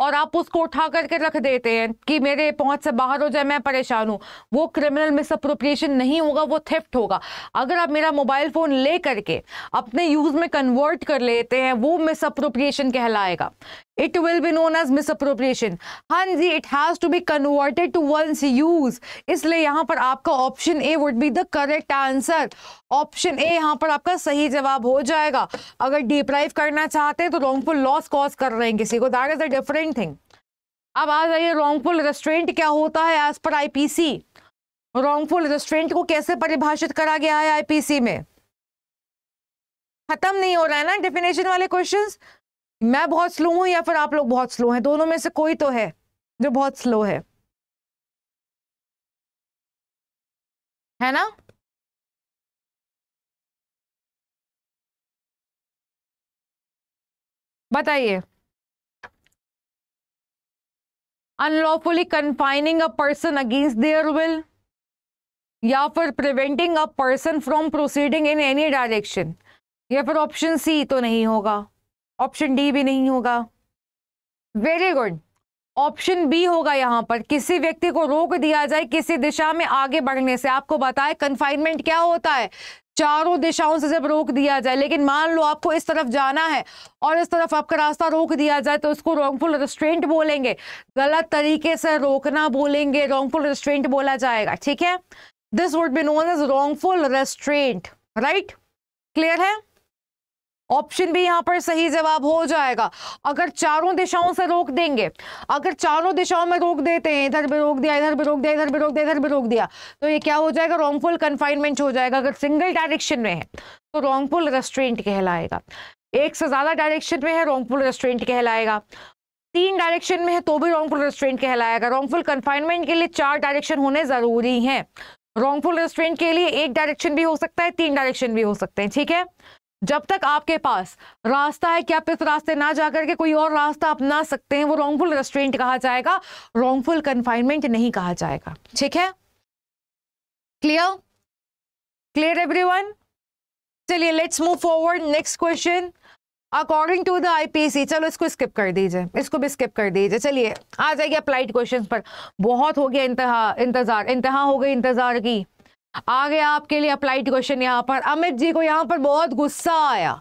और आप उसको उठा करके रख देते हैं कि मेरे पहुंच से बाहर हो जाए मैं परेशान हूँ वो क्रिमिनल मिसअप्रोप्रिएशन नहीं होगा वो थेफ्ट होगा अगर आप मेरा मोबाइल फ़ोन ले करके अपने यूज़ में कन्वर्ट कर लेते हैं वो मिसअप्रोप्रिएशन कहलाएगा it will be known as misappropriation हाँ जी it has to be converted to one's use इसलिए यहाँ पर आपका option A would be the correct answer option A यहाँ पर आपका सही जवाब हो जाएगा अगर डिप्राइव करना चाहते हैं तो रॉन्गफुल लॉस कॉज कर रहे हैं किसी को that is a different thing अब आ जाइए रॉन्गफुल रेस्टोरेंट क्या होता है as per IPC wrongful restaurant को कैसे परिभाषित करा गया है आईपीसी में खत्म नहीं हो रहा है ना डेफिनेशन वाले क्वेश्चंस मैं बहुत स्लो हूं या फिर आप लोग बहुत स्लो हैं दोनों में से कोई तो है जो बहुत स्लो है है ना बताइए unlawfully confining a person against their will या फिर preventing a person from proceeding in any direction या फिर ऑप्शन सी तो नहीं होगा ऑप्शन डी भी नहीं होगा वेरी गुड ऑप्शन बी होगा यहाँ पर किसी व्यक्ति को रोक दिया जाए किसी दिशा में आगे बढ़ने से आपको बताए कन्फाइनमेंट क्या होता है चारों दिशाओं से जब रोक दिया जाए लेकिन मान लो आपको इस तरफ जाना है और इस तरफ आपका रास्ता रोक दिया जाए तो इसको रॉन्गफुल रेस्ट्रेंट बोलेंगे गलत तरीके से रोकना बोलेंगे रॉन्गफुल रेस्ट्रेंट बोला जाएगा ठीक है this would be known as wrongful restraint right clear है ऑप्शन भी यहाँ पर सही जवाब हो जाएगा अगर चारों दिशाओं से रोक देंगे अगर चारों दिशाओं में रोक देते हैं इधर भी रोक दिया इधर भी रोक दिया इधर भी रोक दिया इधर भी रोक दिया तो ये क्या हो जाएगा रॉन्गफुल कन्फाइनमेंट हो जाएगा अगर सिंगल डायरेक्शन में है तो रॉन्गफुल रेस्ट्रेंट कहलाएगा एक से ज्यादा डायरेक्शन में है रॉन्गफुल रेस्ट्रेंट कहलाएगा तीन डायरेक्शन में है तो भी रॉन्गफुल रेस्ट्रेंट कहलाएगा रॉन्गफुल कन्फाइनमेंट के लिए चार डायरेक्शन होने जरूरी है रॉन्गफुल रेस्ट्रेंट के लिए एक डायरेक्शन भी हो सकता है तीन डायरेक्शन भी हो सकते हैं ठीक है जब तक आपके पास रास्ता है कि आप इस रास्ते ना जा करके कोई और रास्ता अपना सकते हैं वो रॉन्गफुल रेस्ट्रेंट कहा जाएगा रॉन्गफुल कन्फाइनमेंट नहीं कहा जाएगा ठीक है क्लियर क्लियर एवरीवन चलिए let's move forward next question according to the IPC चलो इसको स्किप कर दीजिए इसको भी स्किप कर दीजिए चलिए आ जाइए अप्लाइड क्वेश्चन पर बहुत हो गया इंतहा इंतजार इंतहा हो गई इंतजार की आ गया आपके लिए अप्लाइड क्वेश्चन यहाँ पर अमित जी को यहाँ पर बहुत गुस्सा आया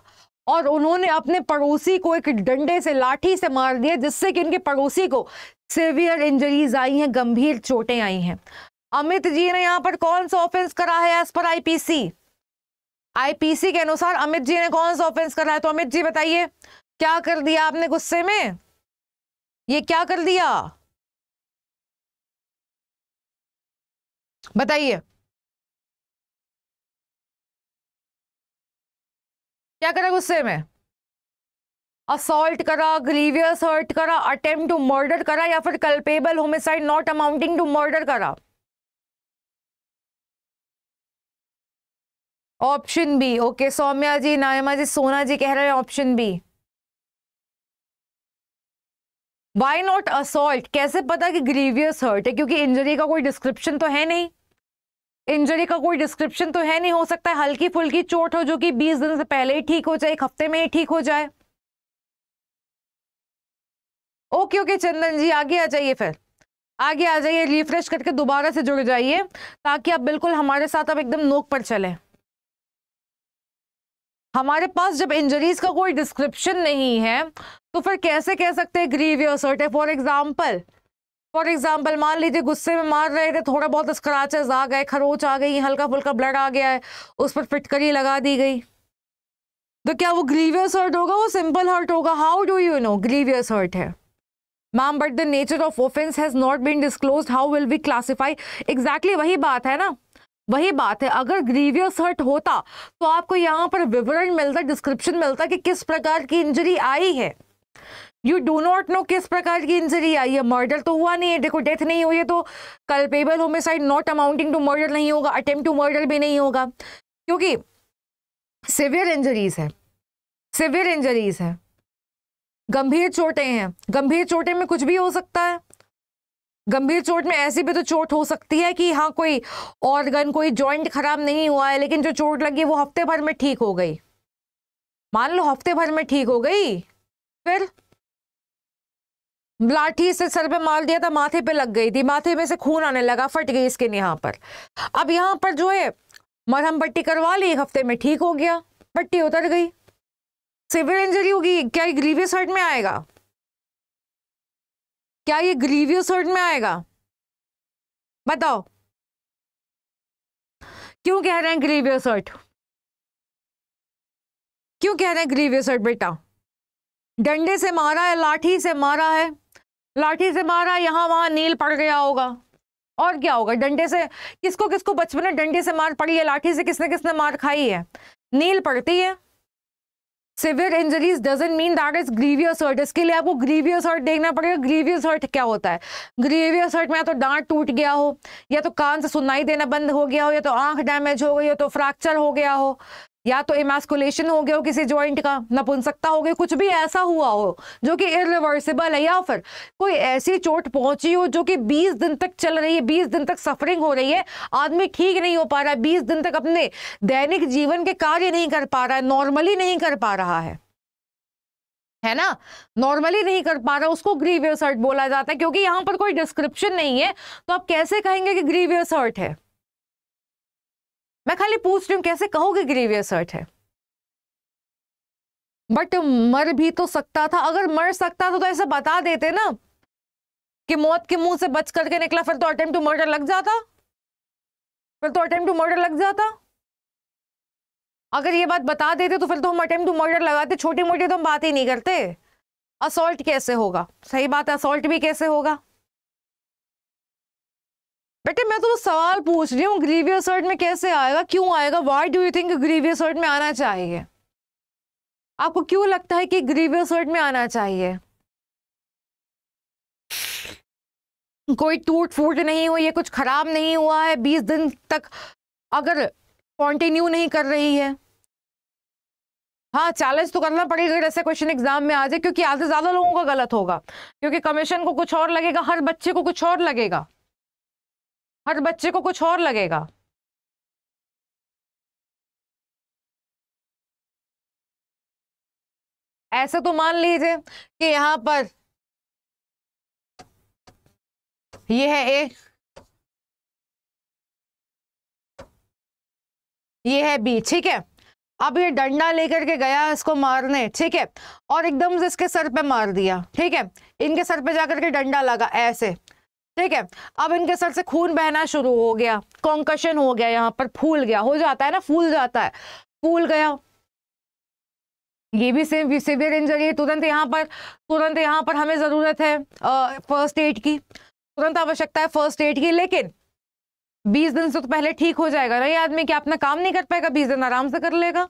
और उन्होंने अपने पड़ोसी को एक डंडे से लाठी से मार दिया जिससे कि उनके पड़ोसी को सीवियर इंजरीज आई हैं गंभीर चोटें आई हैं अमित जी ने यहाँ पर कौन सा ऑफेंस करा है एज पर आईपीसी आईपीसी के अनुसार अमित जी ने कौन सा ऑफेंस करा है तो अमित जी बताइए क्या कर दिया आपने गुस्से में ये क्या कर दिया बताइए क्या करा गुस्से में असोल्ट करा ग्रीवियस हर्ट करा अटेम्प्ट टू मर्डर करा या फिर culpable homicide not amounting to murder करा option B okay Saumya ji Naima ji Sona ji कह रहे हैं option B why not assault कैसे पता कि ग्रीवियस हर्ट है क्योंकि इंजरी का कोई डिस्क्रिप्शन तो है नहीं इंजरी का कोई डिस्क्रिप्शन तो है नहीं हो सकता है हल्की फुल्की चोट हो जो कि बीस दिन से पहले ही ठीक हो जाए एक हफ्ते में ही ठीक हो जाए ओके ओके चंदन जी आगे आ जाइए फिर आगे आ जाइए रिफ्रेश करके दोबारा से जुड़ जाइए ताकि आप बिल्कुल हमारे साथ आप एकदम नोक पर चलें हमारे पास जब इंजरीज का कोई डिस्क्रिप्शन नहीं है तो फिर कैसे कह सकते हैं grievous for example for example मान लीजिए गुस्से में मार रहे थे थोड़ा बहुत स्क्रैचेस आ गए खरोच आ गई हल्का फुल्का ब्लड आ गया है उस पर फिटकरी लगा दी गई तो क्या वो ग्रीवियस हर्ट होगा वो सिंपल हर्ट होगा how do you know grievous hurt है ma'am but the nature of offence has not been disclose how will be classify exactly वही बात है ना वही बात है अगर ग्रीवियस हर्ट होता तो आपको यहाँ पर विवरण मिलता डिस्क्रिप्शन मिलता कि किस प्रकार की इंजरी आई है यू डू नॉट नो किस प्रकार की इंजरी आई है मर्डर तो हुआ नहीं है देखो डेथ नहीं हुई है तो culpable homicide not amounting to murder नहीं होगा अटेम्प्ट टू मर्डर भी नहीं होगा क्योंकि सिवियर इंजरीज है सिवियर इंजरीज है गंभीर चोटें हैं गंभीर चोटें में कुछ भी हो सकता है गंभीर चोट में ऐसी भी तो चोट हो सकती है कि हाँ कोई ऑर्गन कोई जॉइंट खराब नहीं हुआ है लेकिन जो चोट लगी वो हफ्ते भर में ठीक हो गई मान लो हफ्ते भर में ठीक हो गई फिर लाठी से सर पे मार दिया था माथे पे लग गई थी माथे में से खून आने लगा फट गई इसके यहाँ पर अब यहाँ पर जो है मरहम पट्टी करवा ली एक हफ्ते में ठीक हो गया पट्टी उतर गई सिविर इंजरी होगी क्या ये ग्रीवियस हर्ट में आएगा क्या ये ग्रीवियस हर्ट में आएगा बताओ क्यों कह रहे हैं ग्रीवियस हर्ट क्यों कह रहे हैं ग्रीवियस हर्ट बेटा डंडे से मारा है लाठी से मारा है लाठी से मारा यहाँ वहां नील पड़ गया होगा और क्या होगा डंडे से किसको किसको बचपन में डंडे से मार पड़ी है लाठी से किसने किसने मार खाई है नील पड़ती है severe injuries doesn't mean that is grievous hurt इसके लिए आपको ग्रीवियस हर्ट देखना पड़ेगा ग्रीवियस हर्ट क्या होता है ग्रीवियस हर्ट में या तो दांत टूट गया हो या तो कान से सुनाई देना बंद हो गया हो या तो आंख डैमेज हो गई हो तो फ्रैक्चर हो गया हो या तो इमेस्कुलेशन हो गया हो किसी ज्वाइंट का नपुंसकता हो गया कुछ भी ऐसा हुआ हो जो कि इरिवर्सिबल है या फिर कोई ऐसी चोट पहुंची हो जो कि 20 दिन तक चल रही है 20 दिन तक सफरिंग हो रही है आदमी ठीक नहीं हो पा रहा है 20 दिन तक अपने दैनिक जीवन के कार्य नहीं कर पा रहा है नॉर्मली नहीं कर पा रहा है है ना नॉर्मली नहीं कर पा रहा उसको ग्रीवियस हर्ट बोला जाता है क्योंकि यहाँ पर कोई डिस्क्रिप्शन नहीं है तो आप कैसे कहेंगे कि ग्रीवियस हर्ट है मैं खाली पूछ रही हूँ कैसे कहोगे ग्रीवियस हर्ट है बट मर भी तो सकता था अगर मर सकता था तो ऐसे बता देते ना कि मौत के मुंह से बच करके निकला फिर तो अटेम्प्ट टू मर्डर लग जाता फिर तो अटेम्प्ट टू मर्डर लग जाता अगर ये बात बता देते तो फिर तो हम अटेम्प्ट टू मर्डर लगाते छोटी मोटी तो हम बात ही नहीं करते असोल्ट कैसे होगा सही बात है असोल्ट भी कैसे होगा बेटे मैं तो सवाल पूछ रही हूँ ग्रीवियस हर्ट में कैसे आएगा क्यों आएगा why do you think grievous hurt में आना चाहिए आपको क्यों लगता है कि ग्रीवियस हर्ट में आना चाहिए कोई टूट फूट नहीं हुई है कुछ खराब नहीं हुआ है बीस दिन तक अगर कंटिन्यू नहीं कर रही है हाँ चैलेंज तो करना पड़ेगा ऐसे क्वेश्चन एग्जाम में आ जाए क्योंकि आधे ज़्यादा लोगों का गलत होगा क्योंकि कमीशन को कुछ और लगेगा हर बच्चे को कुछ और लगेगा हर बच्चे को कुछ और लगेगा ऐसे तो मान लीजिए कि यहां पर ये है ए ये है बी ठीक है अब ये डंडा लेकर के गया इसको मारने ठीक है और एकदम से इसके सर पे मार दिया ठीक है इनके सर पे जाकर के डंडा लगा ऐसे ठीक है अब इनके सर से खून बहना शुरू हो गया कॉन्कशन हो गया यहाँ पर फूल गया हो जाता है ना फूल जाता है फूल गया ये भी सेम सिवियर इंजरी है तुरंत यहाँ पर तुरंत यहाँ पर हमें ज़रूरत है फर्स्ट एड की तुरंत आवश्यकता है फर्स्ट एड की लेकिन बीस दिन से तो पहले ठीक हो जाएगा ना ये आदमी क्या अपना काम नहीं कर पाएगा बीस दिन आराम से कर लेगा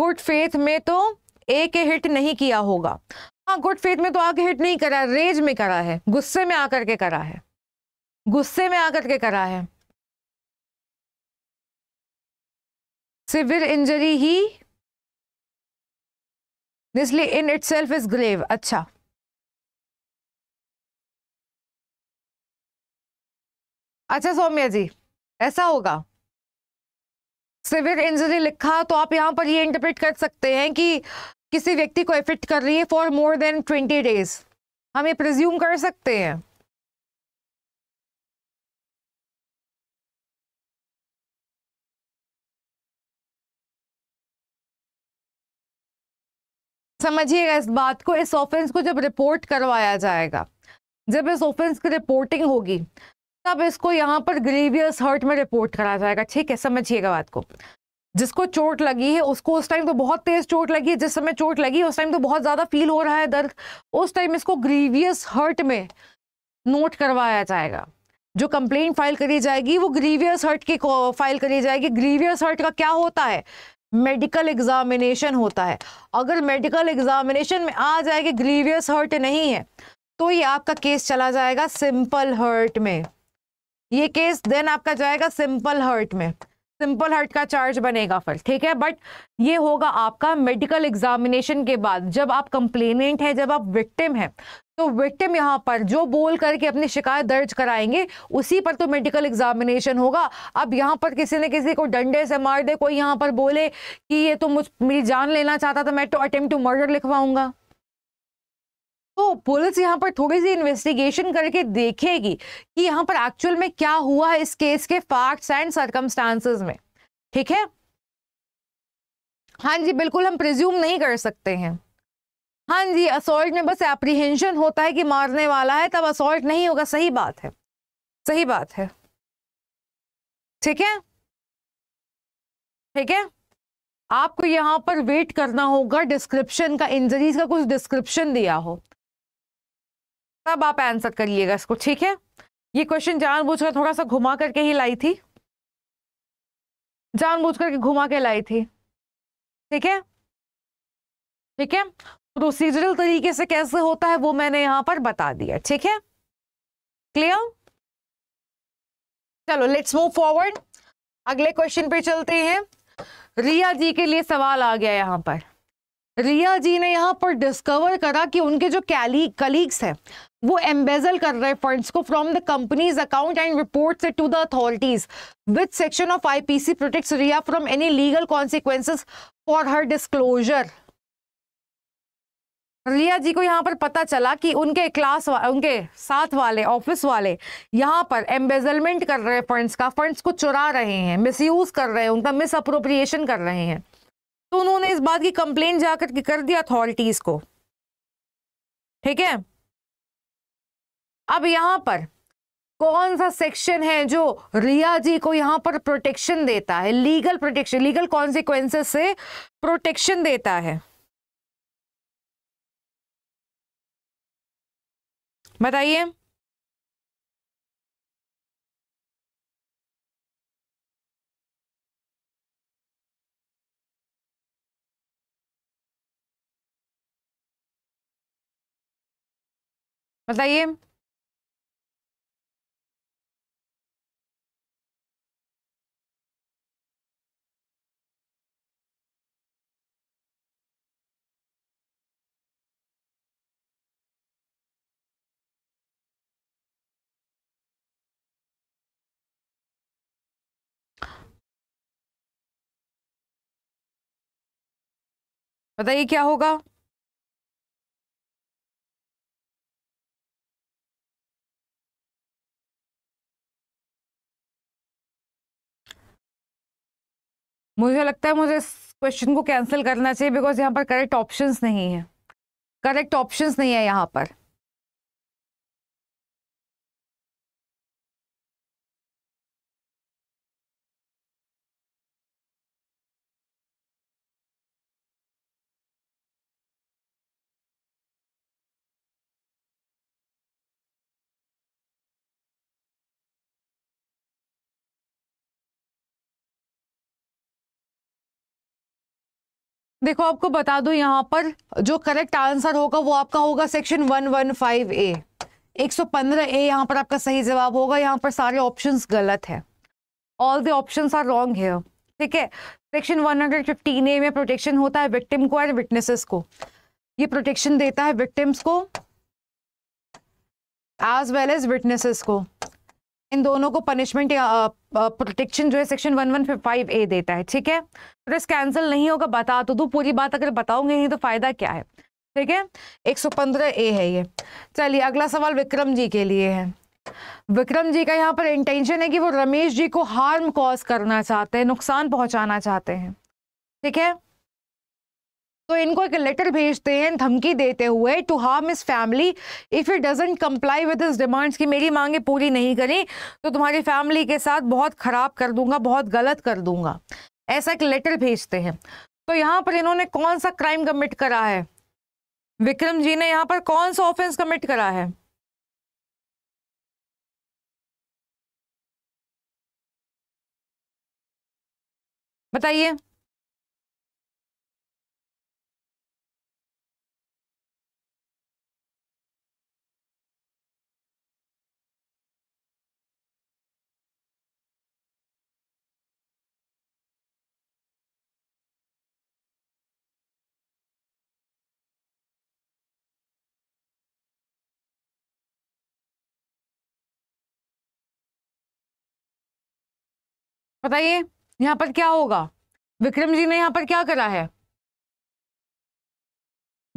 गुड फेथ में तो एक हिट नहीं किया होगा हाँ गुड फेथ में तो आके हिट नहीं करा रेज में करा है गुस्से में आकर के करा है गुस्से में आकर के करा है सिवियर इंजरी ही इसलिए in itself is grave अच्छा अच्छा सौम्या जी ऐसा होगा सिविर इंजरी लिखा तो आप यहाँ पर ये इंटरप्रेट कर सकते हैं कि किसी व्यक्ति को इफेक्ट कर रही है for more than twenty days हम ये प्रज्यूम कर सकते हैं समझिएगा इस बात को इस ऑफेंस को जब रिपोर्ट करवाया जाएगा जब इस ऑफेंस की रिपोर्टिंग होगी तब इसको यहाँ पर ग्रीवियस हर्ट में रिपोर्ट करा जाएगा ठीक है समझिएगा बात को जिसको चोट लगी है उसको उस टाइम तो बहुत तेज चोट लगी है जिस समय चोट लगी उस टाइम तो बहुत ज़्यादा फील हो रहा है दर्द उस टाइम इसको ग्रीवियस हर्ट में नोट करवाया जाएगा जो कंप्लेन फाइल करी जाएगी वो ग्रीवियस हर्ट की फाइल करी जाएगी ग्रीवियस हर्ट का क्या होता है मेडिकल एग्जामिनेशन होता है अगर मेडिकल एग्जामिनेशन में आ जाए कि ग्रीवियस हर्ट नहीं है तो ये आपका केस चला जाएगा सिंपल हर्ट में ये केस देन आपका जाएगा सिंपल हर्ट में सिंपल हर्ट का चार्ज बनेगा फिर ठीक है बट ये होगा आपका मेडिकल एग्जामिनेशन के बाद जब आप कंप्लेनेंट हैं जब आप विक्टिम हैं तो विक्टिम यहाँ पर जो बोल करके अपनी शिकायत दर्ज कराएंगे उसी पर तो मेडिकल एग्जामिनेशन होगा अब यहाँ पर किसी ने किसी को डंडे से मार दे कोई यहाँ पर बोले कि ये तो मुझ मेरी जान लेना चाहता था मैं तो अटेम्प्ट टू मर्डर लिखवाऊंगा तो पुलिस यहाँ पर थोड़ी सी इन्वेस्टिगेशन करके देखेगी कि यहाँ पर एक्चुअल में क्या हुआ है इस केस के फैक्ट्स एंड सर्कमस्टांसेस में ठीक है हाँ जी बिल्कुल हम प्रिज्यूम नहीं कर सकते हैं हाँ जी असोल्ट में बस एप्रीहेंशन होता है कि मारने वाला है तब असोल्ट नहीं होगा सही बात है सही बात है ठीक है ठीक है आपको यहाँ पर वेट करना होगा डिस्क्रिप्शन का इंजरीज का कुछ डिस्क्रिप्शन दिया हो तब आप आंसर करिएगा इसको ठीक है ये क्वेश्चन जानबूझकर थोड़ा सा घुमा करके ही लाई थी जानबूझ करके घुमा के लाई थी ठीक है ठीक है प्रोसीजरल तरीके से कैसे होता है वो मैंने यहां पर बता दिया ठीक है क्लियर चलो लेट्स मूव फॉरवर्ड अगले क्वेश्चन पे चलते हैं रिया जी के लिए सवाल आ गया यहाँ पर रिया जी ने यहाँ पर डिस्कवर करा कि उनके जो कैली कलीग्स हैं वो एम्बेजल कर रहे फंड्स को from the company's account and report to the authorities with section of IPC protect Riya from any legal consequences for her disclosure Riya ji को यहाँ पर पता चला कि उनके क्लास वा, उनके साथ वाले ऑफिस वाले यहाँ पर एम्बेजलमेंट कर रहे हैं फंड्स का फंड्स को चुरा रहे हैं मिसयूज कर रहे हैं उनका मिसअप्रोप्रिएशन कर रहे हैं तो उन्होंने इस बात की कंप्लेंट जाकर कर दी अथॉरिटीज़ को ठीक है अब यहां पर कौन सा सेक्शन है जो रिया जी को यहां पर प्रोटेक्शन देता है लीगल प्रोटेक्शन लीगल कॉन्सिक्वेंसेस से प्रोटेक्शन देता है बताइए बताइए बताइए क्या होगा मुझे लगता है मुझे इस क्वेश्चन को कैंसिल करना चाहिए बिकॉज यहाँ पर करेक्ट ऑप्शंस नहीं है करेक्ट ऑप्शंस नहीं है यहाँ पर देखो आपको बता दो यहाँ पर जो करेक्ट आंसर होगा वो आपका होगा section one one five A एक सौ पंद्रह ए यहाँ पर आपका सही जवाब होगा यहाँ पर सारे ऑप्शन गलत है all the options are wrong है ठीक है section one hundred fifteen A में प्रोटेक्शन होता है विक्टिम को एंड विटनेसेस को ये प्रोटेक्शन देता है विक्टिम्स को एज वेल एज विटनेसेस को इन दोनों को पनिशमेंट या प्रोटेक्शन जो है section one one five A देता है ठीक है प्रोटेस्ट कैंसिल नहीं होगा बता तो दो पूरी बात अगर बताओगे नहीं तो फायदा क्या है ठीक है एक सौ पंद्रह ए है ये चलिए अगला सवाल विक्रम जी के लिए है विक्रम जी का यहाँ पर इंटेंशन है कि वो रमेश जी को हार्म कॉज करना चाहते हैं नुकसान पहुंचाना चाहते हैं ठीक है तो इनको एक लेटर भेजते हैं धमकी देते हुए to harm his family if it doesn't comply with his demands कि मेरी मांगे पूरी नहीं करी तो तुम्हारी फैमिली के साथ बहुत ख़राब कर दूंगा बहुत गलत कर दूंगा ऐसा एक लेटर भेजते हैं तो यहाँ पर इन्होंने कौन सा क्राइम कमिट करा है विक्रम जी ने यहाँ पर कौन सा ऑफेंस कमिट करा है बताइए बताइए यहाँ पर क्या होगा विक्रम जी ने यहाँ पर क्या करा है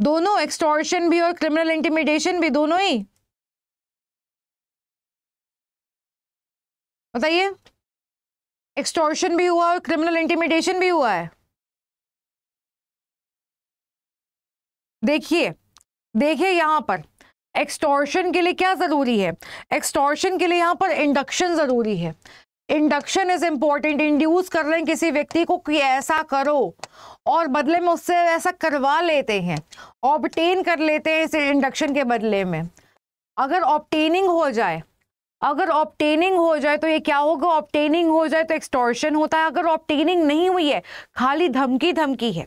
दोनों एक्सटॉर्शन भी और क्रिमिनल इंटिमिडेशन भी दोनों ही बताइए एक्सटॉर्शन भी हुआ और क्रिमिनल इंटिमिडेशन भी हुआ है देखिए देखिए यहाँ पर एक्सटॉर्शन के लिए क्या ज़रूरी है एक्सटॉर्शन के लिए यहाँ पर इंडक्शन ज़रूरी है इंडक्शन इज इंपॉर्टेंट इंड्यूस कर रहे हैं किसी व्यक्ति को कि ऐसा करो और बदले में उससे ऐसा करवा लेते हैं ऑबटेन कर लेते हैं इस इंडक्शन के बदले में अगर ऑबटेनिंग हो जाए अगर ऑप्टेनिंग हो जाए तो ये क्या होगा ऑप्टेनिंग हो जाए तो एक्सटॉर्शन होता है अगर ऑप्टेनिंग नहीं हुई है खाली धमकी धमकी है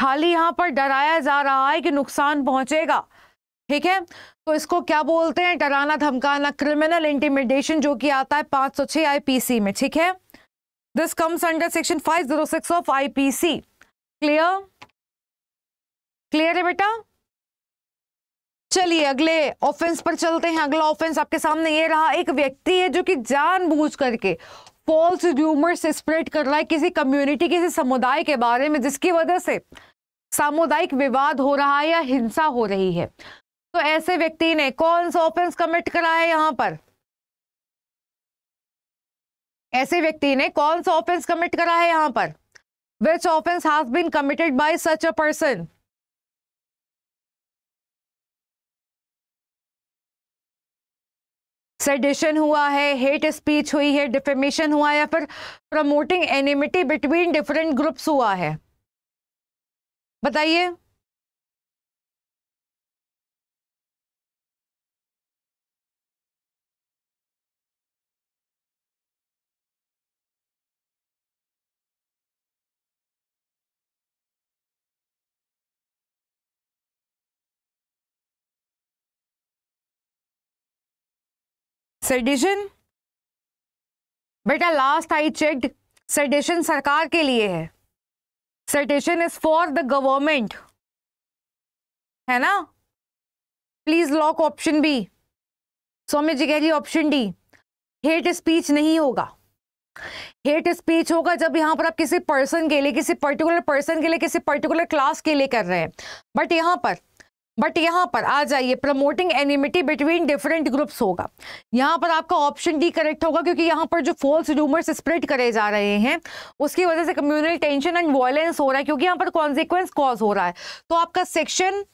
खाली यहाँ पर डराया जा रहा है कि नुकसान पहुंचेगा ठीक है तो इसको क्या बोलते हैं डराना धमकाना क्रिमिनल इंटीमिडेशन जो कि आता है 506 आईपीसी में ठीक है this comes under section six of IPC clear clear है बेटा चलिए अगले ऑफेंस पर चलते हैं अगला ऑफेंस आपके सामने ये रहा एक व्यक्ति है जो कि जानबूझ करके फॉल्स र्यूमर्स स्प्रेड कर रहा है किसी कम्युनिटी किसी समुदाय के बारे में जिसकी वजह से सामुदायिक विवाद हो रहा है या हिंसा हो रही है तो ऐसे व्यक्ति ने कौन सा ऑफेंस कमिट करा है यहां पर ऐसे व्यक्ति ने कौन सा ऑफेंस कमिट करा है यहां पर which offence has been committed by such a person sedition हुआ है हेट स्पीच हुई है डिफेमेशन हुआ है या फिर promoting enmity between different groups हुआ है बताइए सेडिशन बेटा लास्ट आई चेक सेडिशन सरकार के लिए है sedition is for the government है ना please lock option B Swami कह रही ऑप्शन डी हेट स्पीच नहीं होगा हेट स्पीच होगा जब यहां पर आप किसी पर्सन के लिए किसी पर्टिकुलर पर्सन के लिए किसी पर्टिकुलर क्लास के लिए कर रहे हैं बट यहां पर बट यहाँ पर आ जाइए promoting enmity between different groups होगा यहाँ पर आपका ऑप्शन डी करेक्ट होगा क्योंकि यहाँ पर जो फॉल्स रूमर्स स्प्रेड करे जा रहे हैं उसकी वजह से कम्युनल टेंशन एंड वॉयलेंस हो रहा है क्योंकि यहाँ पर कॉन्सिक्वेंस कॉज हो रहा है तो आपका सेक्शन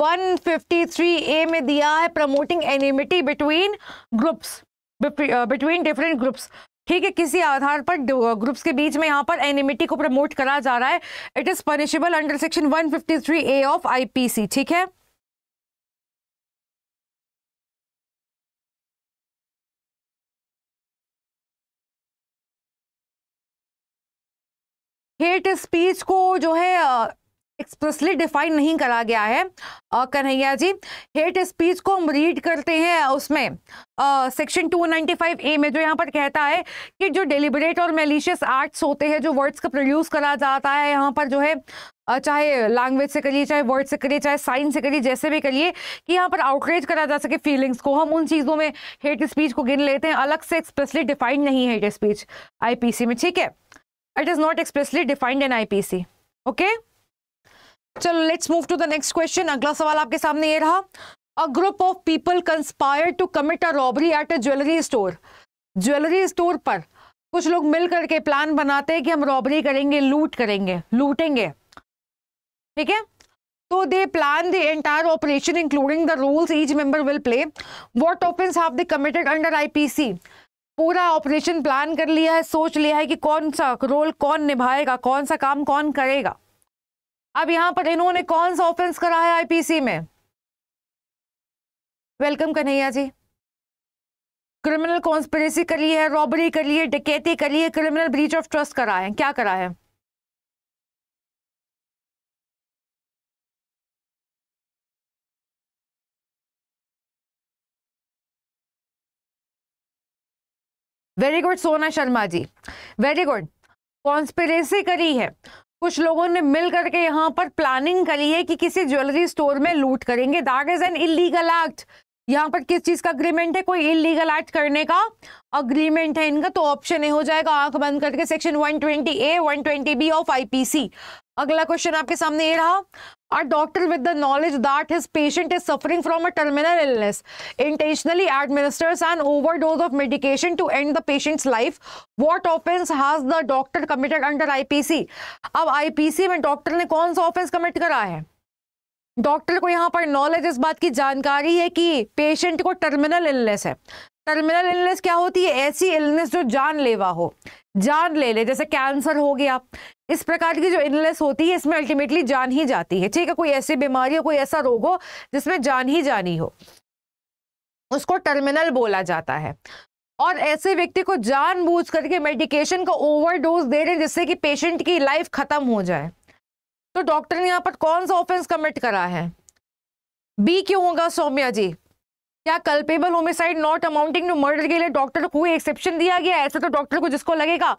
153 ए में दिया है promoting enmity between groups between different groups ठीक है किसी आधार पर ग्रुप्स के बीच में यहाँ पर एनिमिटी को प्रमोट करा जा रहा है it is punishable under section 153 A of IPC ठीक है हेट स्पीच को जो है एक्सप्रेसली डिफाइन नहीं करा गया है कन्हैया जी हेट स्पीच को हम रीड करते हैं उसमें सेक्शन 295 ए में जो यहाँ पर कहता है कि जो डिलिबरेट और मेलिशियस आर्ट्स होते हैं जो वर्ड्स का प्रोड्यूस करा जाता है यहाँ पर जो है चाहे लैंग्वेज से करिए चाहे वर्ड से करिए चाहे साइंस से करिए जैसे भी करिए कि यहाँ पर आउटरेज करा जा सके फीलिंग्स को हम उन चीज़ों में हेट स्पीच को गिन लेते हैं अलग से एक्सप्रेसली डिफाइंड नहीं है हेट स्पीच आई में ठीक है it is not expressly defined in I okay चलो let's move to the next question अगला सवाल आपके सामने ये रहा a group of people conspire to commit a robbery at a jewellery store jewellery store पर कुछ लोग मिल करके प्लान बनाते हैं कि हम रॉबरी करेंगे लूट करेंगे लूटेंगे ठीक है तो they plan the entire operation including the roles each member will play what offence have they committed under IPC पूरा ऑपरेशन प्लान कर लिया है सोच लिया है कि कौन सा रोल कौन निभाएगा कौन सा काम कौन करेगा अब यहां पर इन्होंने कौन सा ऑफेंस करा है आईपीसी में welcome Kanhaiya ji criminal conspiracy करी है रॉबरी करी है डकैती करी है क्रिमिनल ब्रीच ऑफ ट्रस्ट करा है क्या करा है very good Sona Sharma ji very good conspiracy करी है कुछ लोगों ने मिल करके यहाँ पर प्लानिंग करी है कि किसी ज्वेलरी स्टोर में लूट करेंगे that is an illegal act यहाँ पर किस चीज़ का अग्रीमेंट है कोई इलीगल एक्ट करने का अग्रीमेंट है इनका तो ऑप्शन ए हो जाएगा आंख बंद करके section 120 A 120 B of IPC अगला क्वेश्चन आपके सामने ये रहा a doctor with the knowledge that his patient is suffering from a terminal illness intentionally administers an overdose of medication to end the patient's life what offense has the doctor committed under ipc ab ipc mein doctor ne kaun sa offense commit kara hai doctor को यहाँ पर knowledge इस बात की जानकारी है कि patient को टर्मिनल इलनेस है टर्मिनल इलनेस क्या होती है ऐसी इलनेस जो जानलेवा हो जान ले ले जैसे कैंसर हो गया इस प्रकार की जो इलनेस होती है इसमें अल्टीमेटली जान ही जाती है ठीक है कोई ऐसी बीमारी हो कोई ऐसा रोग हो जिसमें जान ही जानी हो उसको टर्मिनल बोला जाता है और ऐसे व्यक्ति को जानबूझ करके मेडिकेशन का ओवरडोज दे रहे हैं जिससे कि पेशेंट की लाइफ खत्म हो जाए तो डॉक्टर ने यहाँ पर कौन सा ऑफेंस कमिट करा है बी क्यों होगा सौम्या जी क्या culpable homicide not amounting to murder के लिए डॉक्टर को एक्सेप्शन दिया गया ऐसा तो डॉक्टर को जिसको लगेगा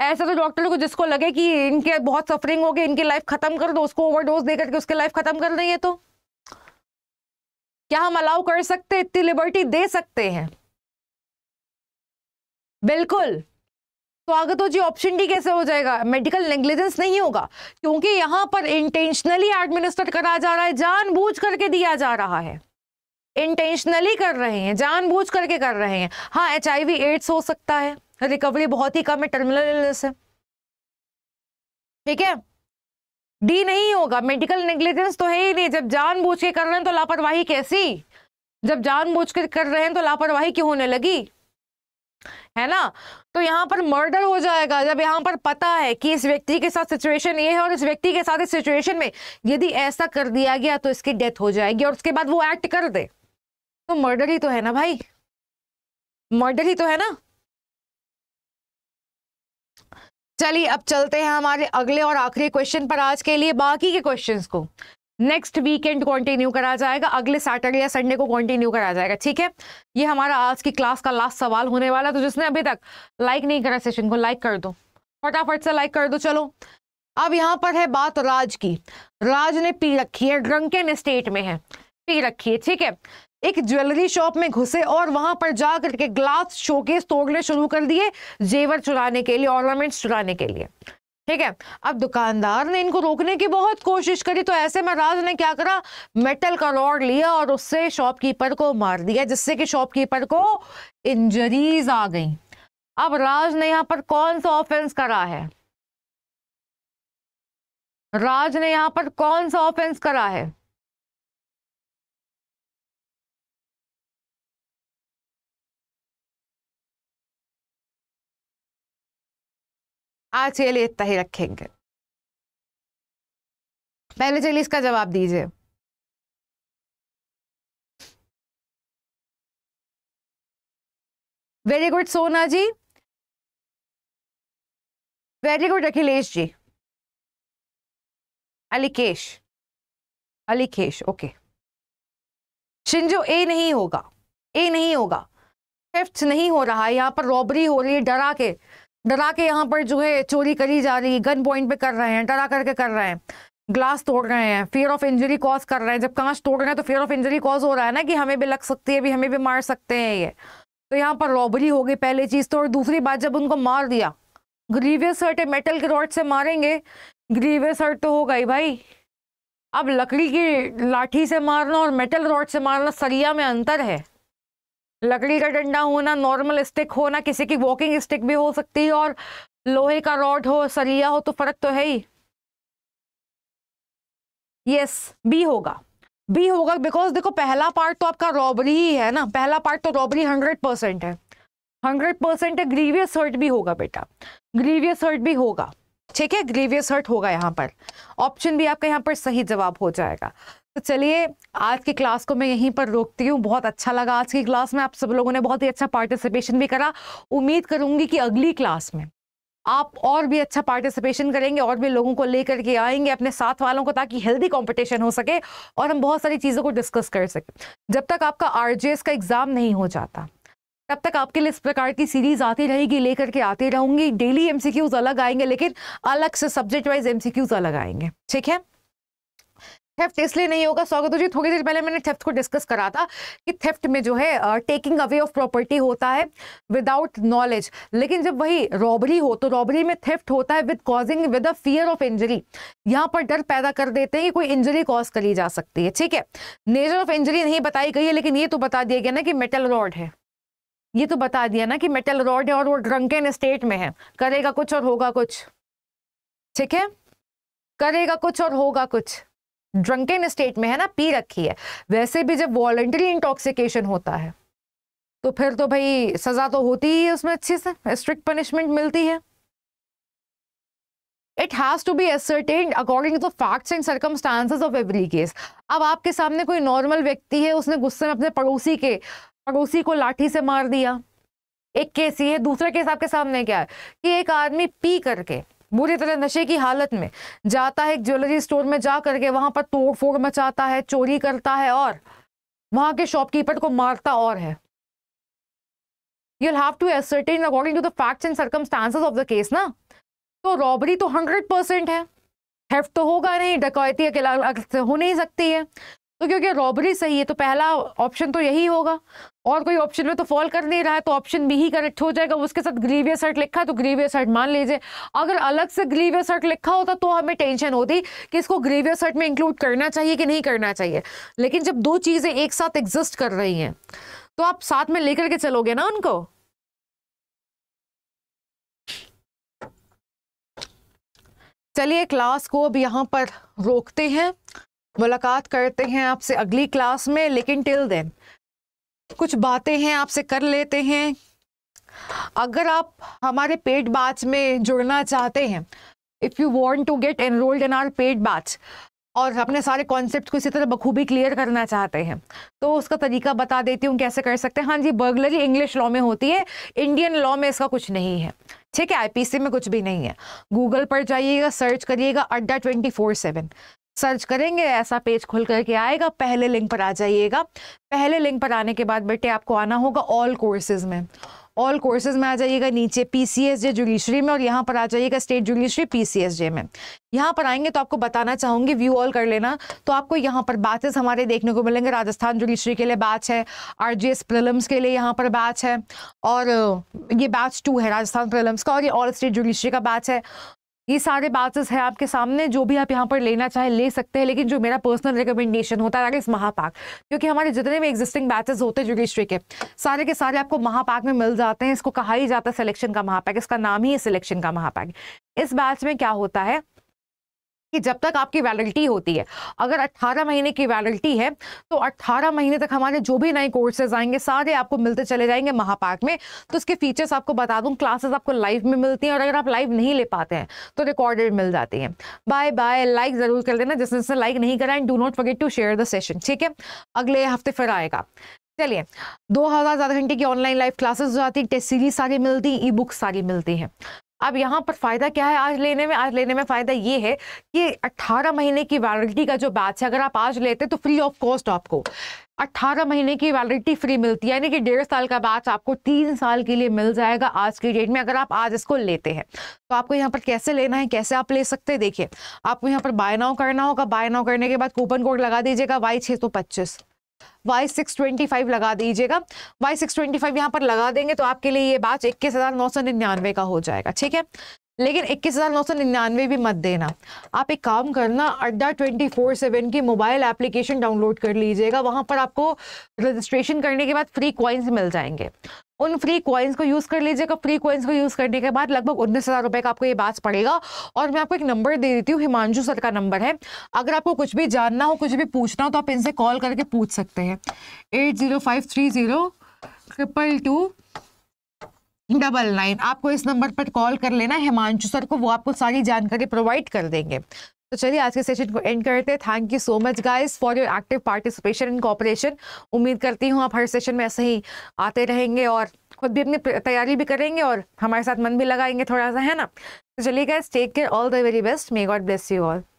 ऐसा तो डॉक्टर को जिसको लगे कि इनके बहुत सफरिंग हो गई इनकी लाइफ खत्म कर दो उसको ओवरडोज डोज देकर उसकी लाइफ खत्म कर देंगे तो क्या हम अलाउ कर सकते इतनी लिबर्टी दे सकते हैं बिल्कुल स्वागत हो जी ऑप्शन डी कैसे हो जाएगा मेडिकल नेग्लिजेंस नहीं होगा क्योंकि यहां पर इंटेंशनली एडमिनिस्टर करा जा रहा है जानबूझ करके दिया जा रहा है इंटेंशनली कर रहे हैं जानबूझ करके कर रहे हैं हाँ एच आई वी एड्स हो सकता है रिकवरी बहुत ही कम है टर्मिनल इलनेस है ठीक है डी नहीं होगा मेडिकल नेग्लिजेंस तो है ही नहीं जब जानबूझ के कर रहे हैं तो लापरवाही कैसी जब जानबूझ के कर रहे हैं तो लापरवाही क्यों होने लगी है ना तो यहाँ पर मर्डर हो जाएगा जब यहाँ पर पता है कि इस व्यक्ति के साथ सिचुएशन ये है और इस व्यक्ति के साथ इस सिचुएशन में यदि ऐसा कर दिया गया तो इसकी डेथ हो जाएगी और उसके बाद वो एक्ट कर दे तो मर्डर ही तो है ना भाई मर्डर ही तो है ना चलिए अब चलते हैं हमारे अगले और आखिरी क्वेश्चन पर आज के लिए बाकी के क्वेश्चंस को नेक्स्ट वीकेंड कंटिन्यू करा जाएगा अगले सैटरडे या संडे को कंटिन्यू करा जाएगा ठीक है ये हमारा आज की क्लास का लास्ट सवाल होने वाला तो जिसने अभी तक लाइक नहीं करा सेशन को लाइक कर दो फटाफट से लाइक कर दो चलो अब यहाँ पर है बात राज की राज ने पी रखी है ड्रंकन स्टेट में है पी रखी है ठीक है एक ज्वेलरी शॉप में घुसे और वहां पर जाकर के ग्लास शोकेस तोड़ने शुरू कर दिए जेवर चुराने के लिए ऑर्नामेंट्स चुराने के लिए ठीक है अब दुकानदार ने इनको रोकने की बहुत कोशिश करी तो ऐसे में राज ने क्या करा मेटल का रॉड लिया और उससे शॉपकीपर को मार दिया जिससे कि शॉपकीपर को इंजरीज आ गई अब राज ने यहां पर कौन सा ऑफेंस करा है राज ने यहाँ पर कौन सा ऑफेंस करा है आज के लिए इतना ही रखेंगे पहले चलिए इसका जवाब दीजिए very good Sona ji very good Akhilesh ji Alikesh Alikesh okay शिंजो ए नहीं होगा ए नहीं होगा शिफ्ट नहीं हो रहा है यहाँ पर रॉबरी हो रही है डरा के डरा के यहाँ पर जो है चोरी करी जा रही है गन पॉइंट पे कर रहे हैं डरा करके कर रहे हैं ग्लास तोड़ रहे हैं फियर ऑफ इंजरी कॉज कर रहे हैं जब कांच तोड़ रहे हैं तो फियर ऑफ इंजरी कॉज हो रहा है ना कि हमें भी लग सकती है भी हमें भी मार सकते हैं ये तो यहाँ पर रॉबरी हो गई पहली चीज़ तो और दूसरी बात जब उनको मार दिया ग्रीवियस हर्ट है मेटल के रॉड से मारेंगे ग्रीवियस हर्ट तो हो गई भाई अब लकड़ी की लाठी से मारना और मेटल रॉड से मारना सरिया में अंतर है लकड़ी का डंडा होना नॉर्मल स्टिक होना किसी की वॉकिंग स्टिक भी हो सकती है और लोहे का रॉड हो सरिया हो तो फर्क तो है ही यस बी होगा बी होगा बिकॉज देखो पहला पार्ट तो आपका रॉबरी ही है ना पहला पार्ट तो रॉबरी हंड्रेड परसेंट है हंड्रेड परसेंट है ग्रीवियस हर्ट भी होगा बेटा ग्रीवियस हर्ट भी होगा ठीक है ग्रीवियस हर्ट होगा यहाँ पर ऑप्शन भी आपका यहाँ पर सही जवाब हो जाएगा तो चलिए आज की क्लास को मैं यहीं पर रोकती हूँ बहुत अच्छा लगा आज की क्लास में आप सब लोगों ने बहुत ही अच्छा पार्टिसिपेशन भी करा उम्मीद करूँगी कि अगली क्लास में आप और भी अच्छा पार्टिसिपेशन करेंगे और भी लोगों को लेकर के आएंगे अपने साथ वालों को ताकि हेल्दी कंपटीशन हो सके और हम बहुत सारी चीज़ों को डिस्कस कर सकें जब तक आपका आर का एग्ज़ाम नहीं हो जाता तब तक आपके लिए इस प्रकार की सीरीज आती रहेगी लेकर के आती रहूंगी डेली एम अलग आएंगे लेकिन अलग से सब्जेक्ट वाइज एम अलग आएंगे ठीक है थेफ्ट इसलिए नहीं होगा स्वागत जी थोड़ी देर पहले मैंने थेफ्ट को डिस्कस करा था कि थेफ्ट में जो है टेकिंग अवे ऑफ प्रॉपर्टी होता है विदाउट नॉलेज लेकिन जब वही रॉबरी हो तो रॉबरी में थेफ्ट होता है with causing with a fear of injury यहाँ पर डर पैदा कर देते हैं कि कोई इंजरी कॉज करी जा सकती है ठीक है नेचर ऑफ इंजरी नहीं बताई गई है लेकिन ये तो बता दिया गया ना कि मेटल रॉड है ये तो बता दिया ना कि मेटल रॉड है और वो ड्रंकन स्टेट में है करेगा कुछ और होगा कुछ ठीक है करेगा कुछ और होगा कुछ ड्रंकन स्टेट में है ना पी रखी है वैसे भी जब वॉलेंट्री इंटॉक्सिकेशन होता है तो फिर तो भाई सजा तो होती ही है उसमें अच्छे से स्ट्रिक्ट पनिशमेंट मिलती है it has to be ascertain according to facts and circumstances of every case अब आपके सामने कोई नॉर्मल व्यक्ति है उसने गुस्से में अपने पड़ोसी के पड़ोसी को लाठी से मार दिया एक केस ये है दूसरा केस आपके सामने क्या है कि एक आदमी पी करके बुरी तरह नशे की हालत में जाता है एक ज्वेलरी स्टोर में जा करके वहां पर तोड़फोड़ मचाता है चोरी करता है और वहां के शॉपकीपर को मारता और है you'll have to ascertain according to the facts and circumstances of the case ना तो रॉबरी तो हंड्रेड परसेंट है हेफ्ट तो होगा नहीं डकैती अकेला हो नहीं सकती है तो क्योंकि रॉबरी सही है तो पहला ऑप्शन तो यही होगा और कोई ऑप्शन में तो फॉल कर नहीं रहा है तो ऑप्शन बी ही करेक्ट हो जाएगा उसके साथ ग्रीवियस हर्ट लिखा तो ग्रीवियस हर्ट मान लीजिए अगर अलग से ग्रीवियस हर्ट लिखा होता तो हमें टेंशन होती कि इसको ग्रीवियस हर्ट में इंक्लूड करना चाहिए कि नहीं करना चाहिए लेकिन जब दो चीज़ें एक साथ एग्जिस्ट कर रही हैं तो आप साथ में लेकर के चलोगे ना उनको चलिए क्लास को अब यहाँ पर रोकते हैं मुलाकात करते हैं आपसे अगली क्लास में लेकिन टिल देन कुछ बातें हैं आपसे कर लेते हैं अगर आप हमारे पेड बैच में जुड़ना चाहते हैं if you want to get enrolled in our paid batch और अपने सारे कॉन्सेप्ट को इसी तरह बखूबी क्लियर करना चाहते हैं तो उसका तरीका बता देती हूँ कैसे कर सकते हैं हाँ जी बर्गलरी इंग्लिश लॉ में होती है इंडियन लॉ में इसका कुछ नहीं है ठीक है आईपीसी में कुछ भी नहीं है गूगल पर जाइएगा सर्च करिएगा अड्डा ट्वेंटी फोर सेवन सर्च करेंगे ऐसा पेज खुल करके आएगा पहले लिंक पर आ जाइएगा पहले लिंक पर आने के बाद बेटे आपको आना होगा ऑल कोर्सेज में ऑल कोर्सेज में आ जाइएगा नीचे P C S J judiciary में और यहाँ पर आ जाइएगा state judiciary P C S J में यहाँ पर आएंगे तो आपको बताना चाहूँगी व्यू ऑल कर लेना तो आपको यहाँ पर बैचेस हमारे देखने को मिलेंगे राजस्थान जुडिशरी के लिए बैच है आर जी एस प्रिलम्स के लिए यहाँ पर बैच है और ये बैच टू है राजस्थान प्रिलम्स का और ये ऑल स्टेट जुडिशरी का बैच है ये सारे बैचेस है आपके सामने जो भी आप यहाँ पर लेना चाहे ले सकते हैं लेकिन जो मेरा पर्सनल रिकमेंडेशन होता है इस महापाक क्योंकि हमारे जितने भी एग्जिस्टिंग बैचेस होते हैं जुडिशरी के सारे के सारे आपको महापाक में मिल जाते हैं इसको कहा ही जाता है सिलेक्शन का महापैक इसका नाम ही है सिलेक्शन का महापैक इस बैच में क्या होता है कि जब तक आपकी वैलिडिटी होती है अगर 18 महीने की वैलिडिटी है तो 18 महीने तक हमारे जो भी नए कोर्सेज आएंगे सारे आपको मिलते चले जाएंगे महापार्क में तो उसके फीचर्स आपको बता दूं क्लासेस आपको लाइव में मिलती हैं और अगर आप लाइव नहीं ले पाते हैं तो रिकॉर्डेड मिल जाती हैं बाय बाय लाइक ज़रूर कर देना जिसने जिसने लाइक नहीं करा and do not forget to share the session ठीक है अगले हफ्ते फिर आएगा चलिए दो हज़ार ज़्यादा घंटे की ऑनलाइन लाइव क्लासेस जो आती है टेस्ट सीरीज सारी मिलती है ई बुक्स सारी मिलती हैं अब यहाँ पर फ़ायदा क्या है आज लेने में आज लेने में फ़ायदा ये है कि 18 महीने की वारंटी का जो बैच है अगर आप आज लेते तो फ्री ऑफ कॉस्ट आपको 18 महीने की वैलिडिटी फ्री मिलती है यानी कि डेढ़ साल का बैच आपको तीन साल के लिए मिल जाएगा आज की डेट में अगर आप आज इसको लेते हैं तो आपको यहाँ पर कैसे लेना है कैसे आप ले सकते हैं देखिए आपको यहाँ पर बाय नाव करना होगा बाय नाउ करने के बाद कूपन कोड लगा दीजिएगा वाई छः सौ पच्चीस वाई सिक्स ट्वेंटी फाइव लगा दीजिएगा वाई सिक्स ट्वेंटी फाइव यहाँ पर लगा देंगे तो आपके लिए ये बैच इक्कीस हज़ार नौ सौ निन्यानवे का हो जाएगा ठीक है लेकिन इक्कीस हज़ार नौ सौ निन्यानवे भी मत देना आप एक काम करना अड्डा ट्वेंटी फोर सेवन की मोबाइल एप्लीकेशन डाउनलोड कर लीजिएगा वहाँ पर आपको रजिस्ट्रेशन करने के बाद फ्री कॉइन्स मिल जाएंगे उन फ्री कॉइन्स को यूज़ कर लीजिएगा फ्री कॉइन्स को यूज़ करने के बाद लगभग उन्नीस हज़ार रुपये का आपको ये बात पड़ेगा और मैं आपको एक नंबर दे देती हूँ हिमांशु सर का नंबर है अगर आपको कुछ भी जानना हो कुछ भी पूछना हो तो आप इनसे कॉल करके पूछ सकते हैं eight zero five three zero triple two double nine आपको इस नंबर पर कॉल कर लेना हिमांशु सर को वो आपको सारी जानकारी प्रोवाइड कर देंगे तो चलिए आज के सेशन को एंड करते हैं thank you so much guys for your active participation and cooperation उम्मीद करती हूँ आप हर सेशन में ऐसे ही आते रहेंगे और खुद भी अपनी तैयारी भी करेंगे और हमारे साथ मन भी लगाएंगे थोड़ा सा है ना तो चलिए guys take care all the very best may God bless you all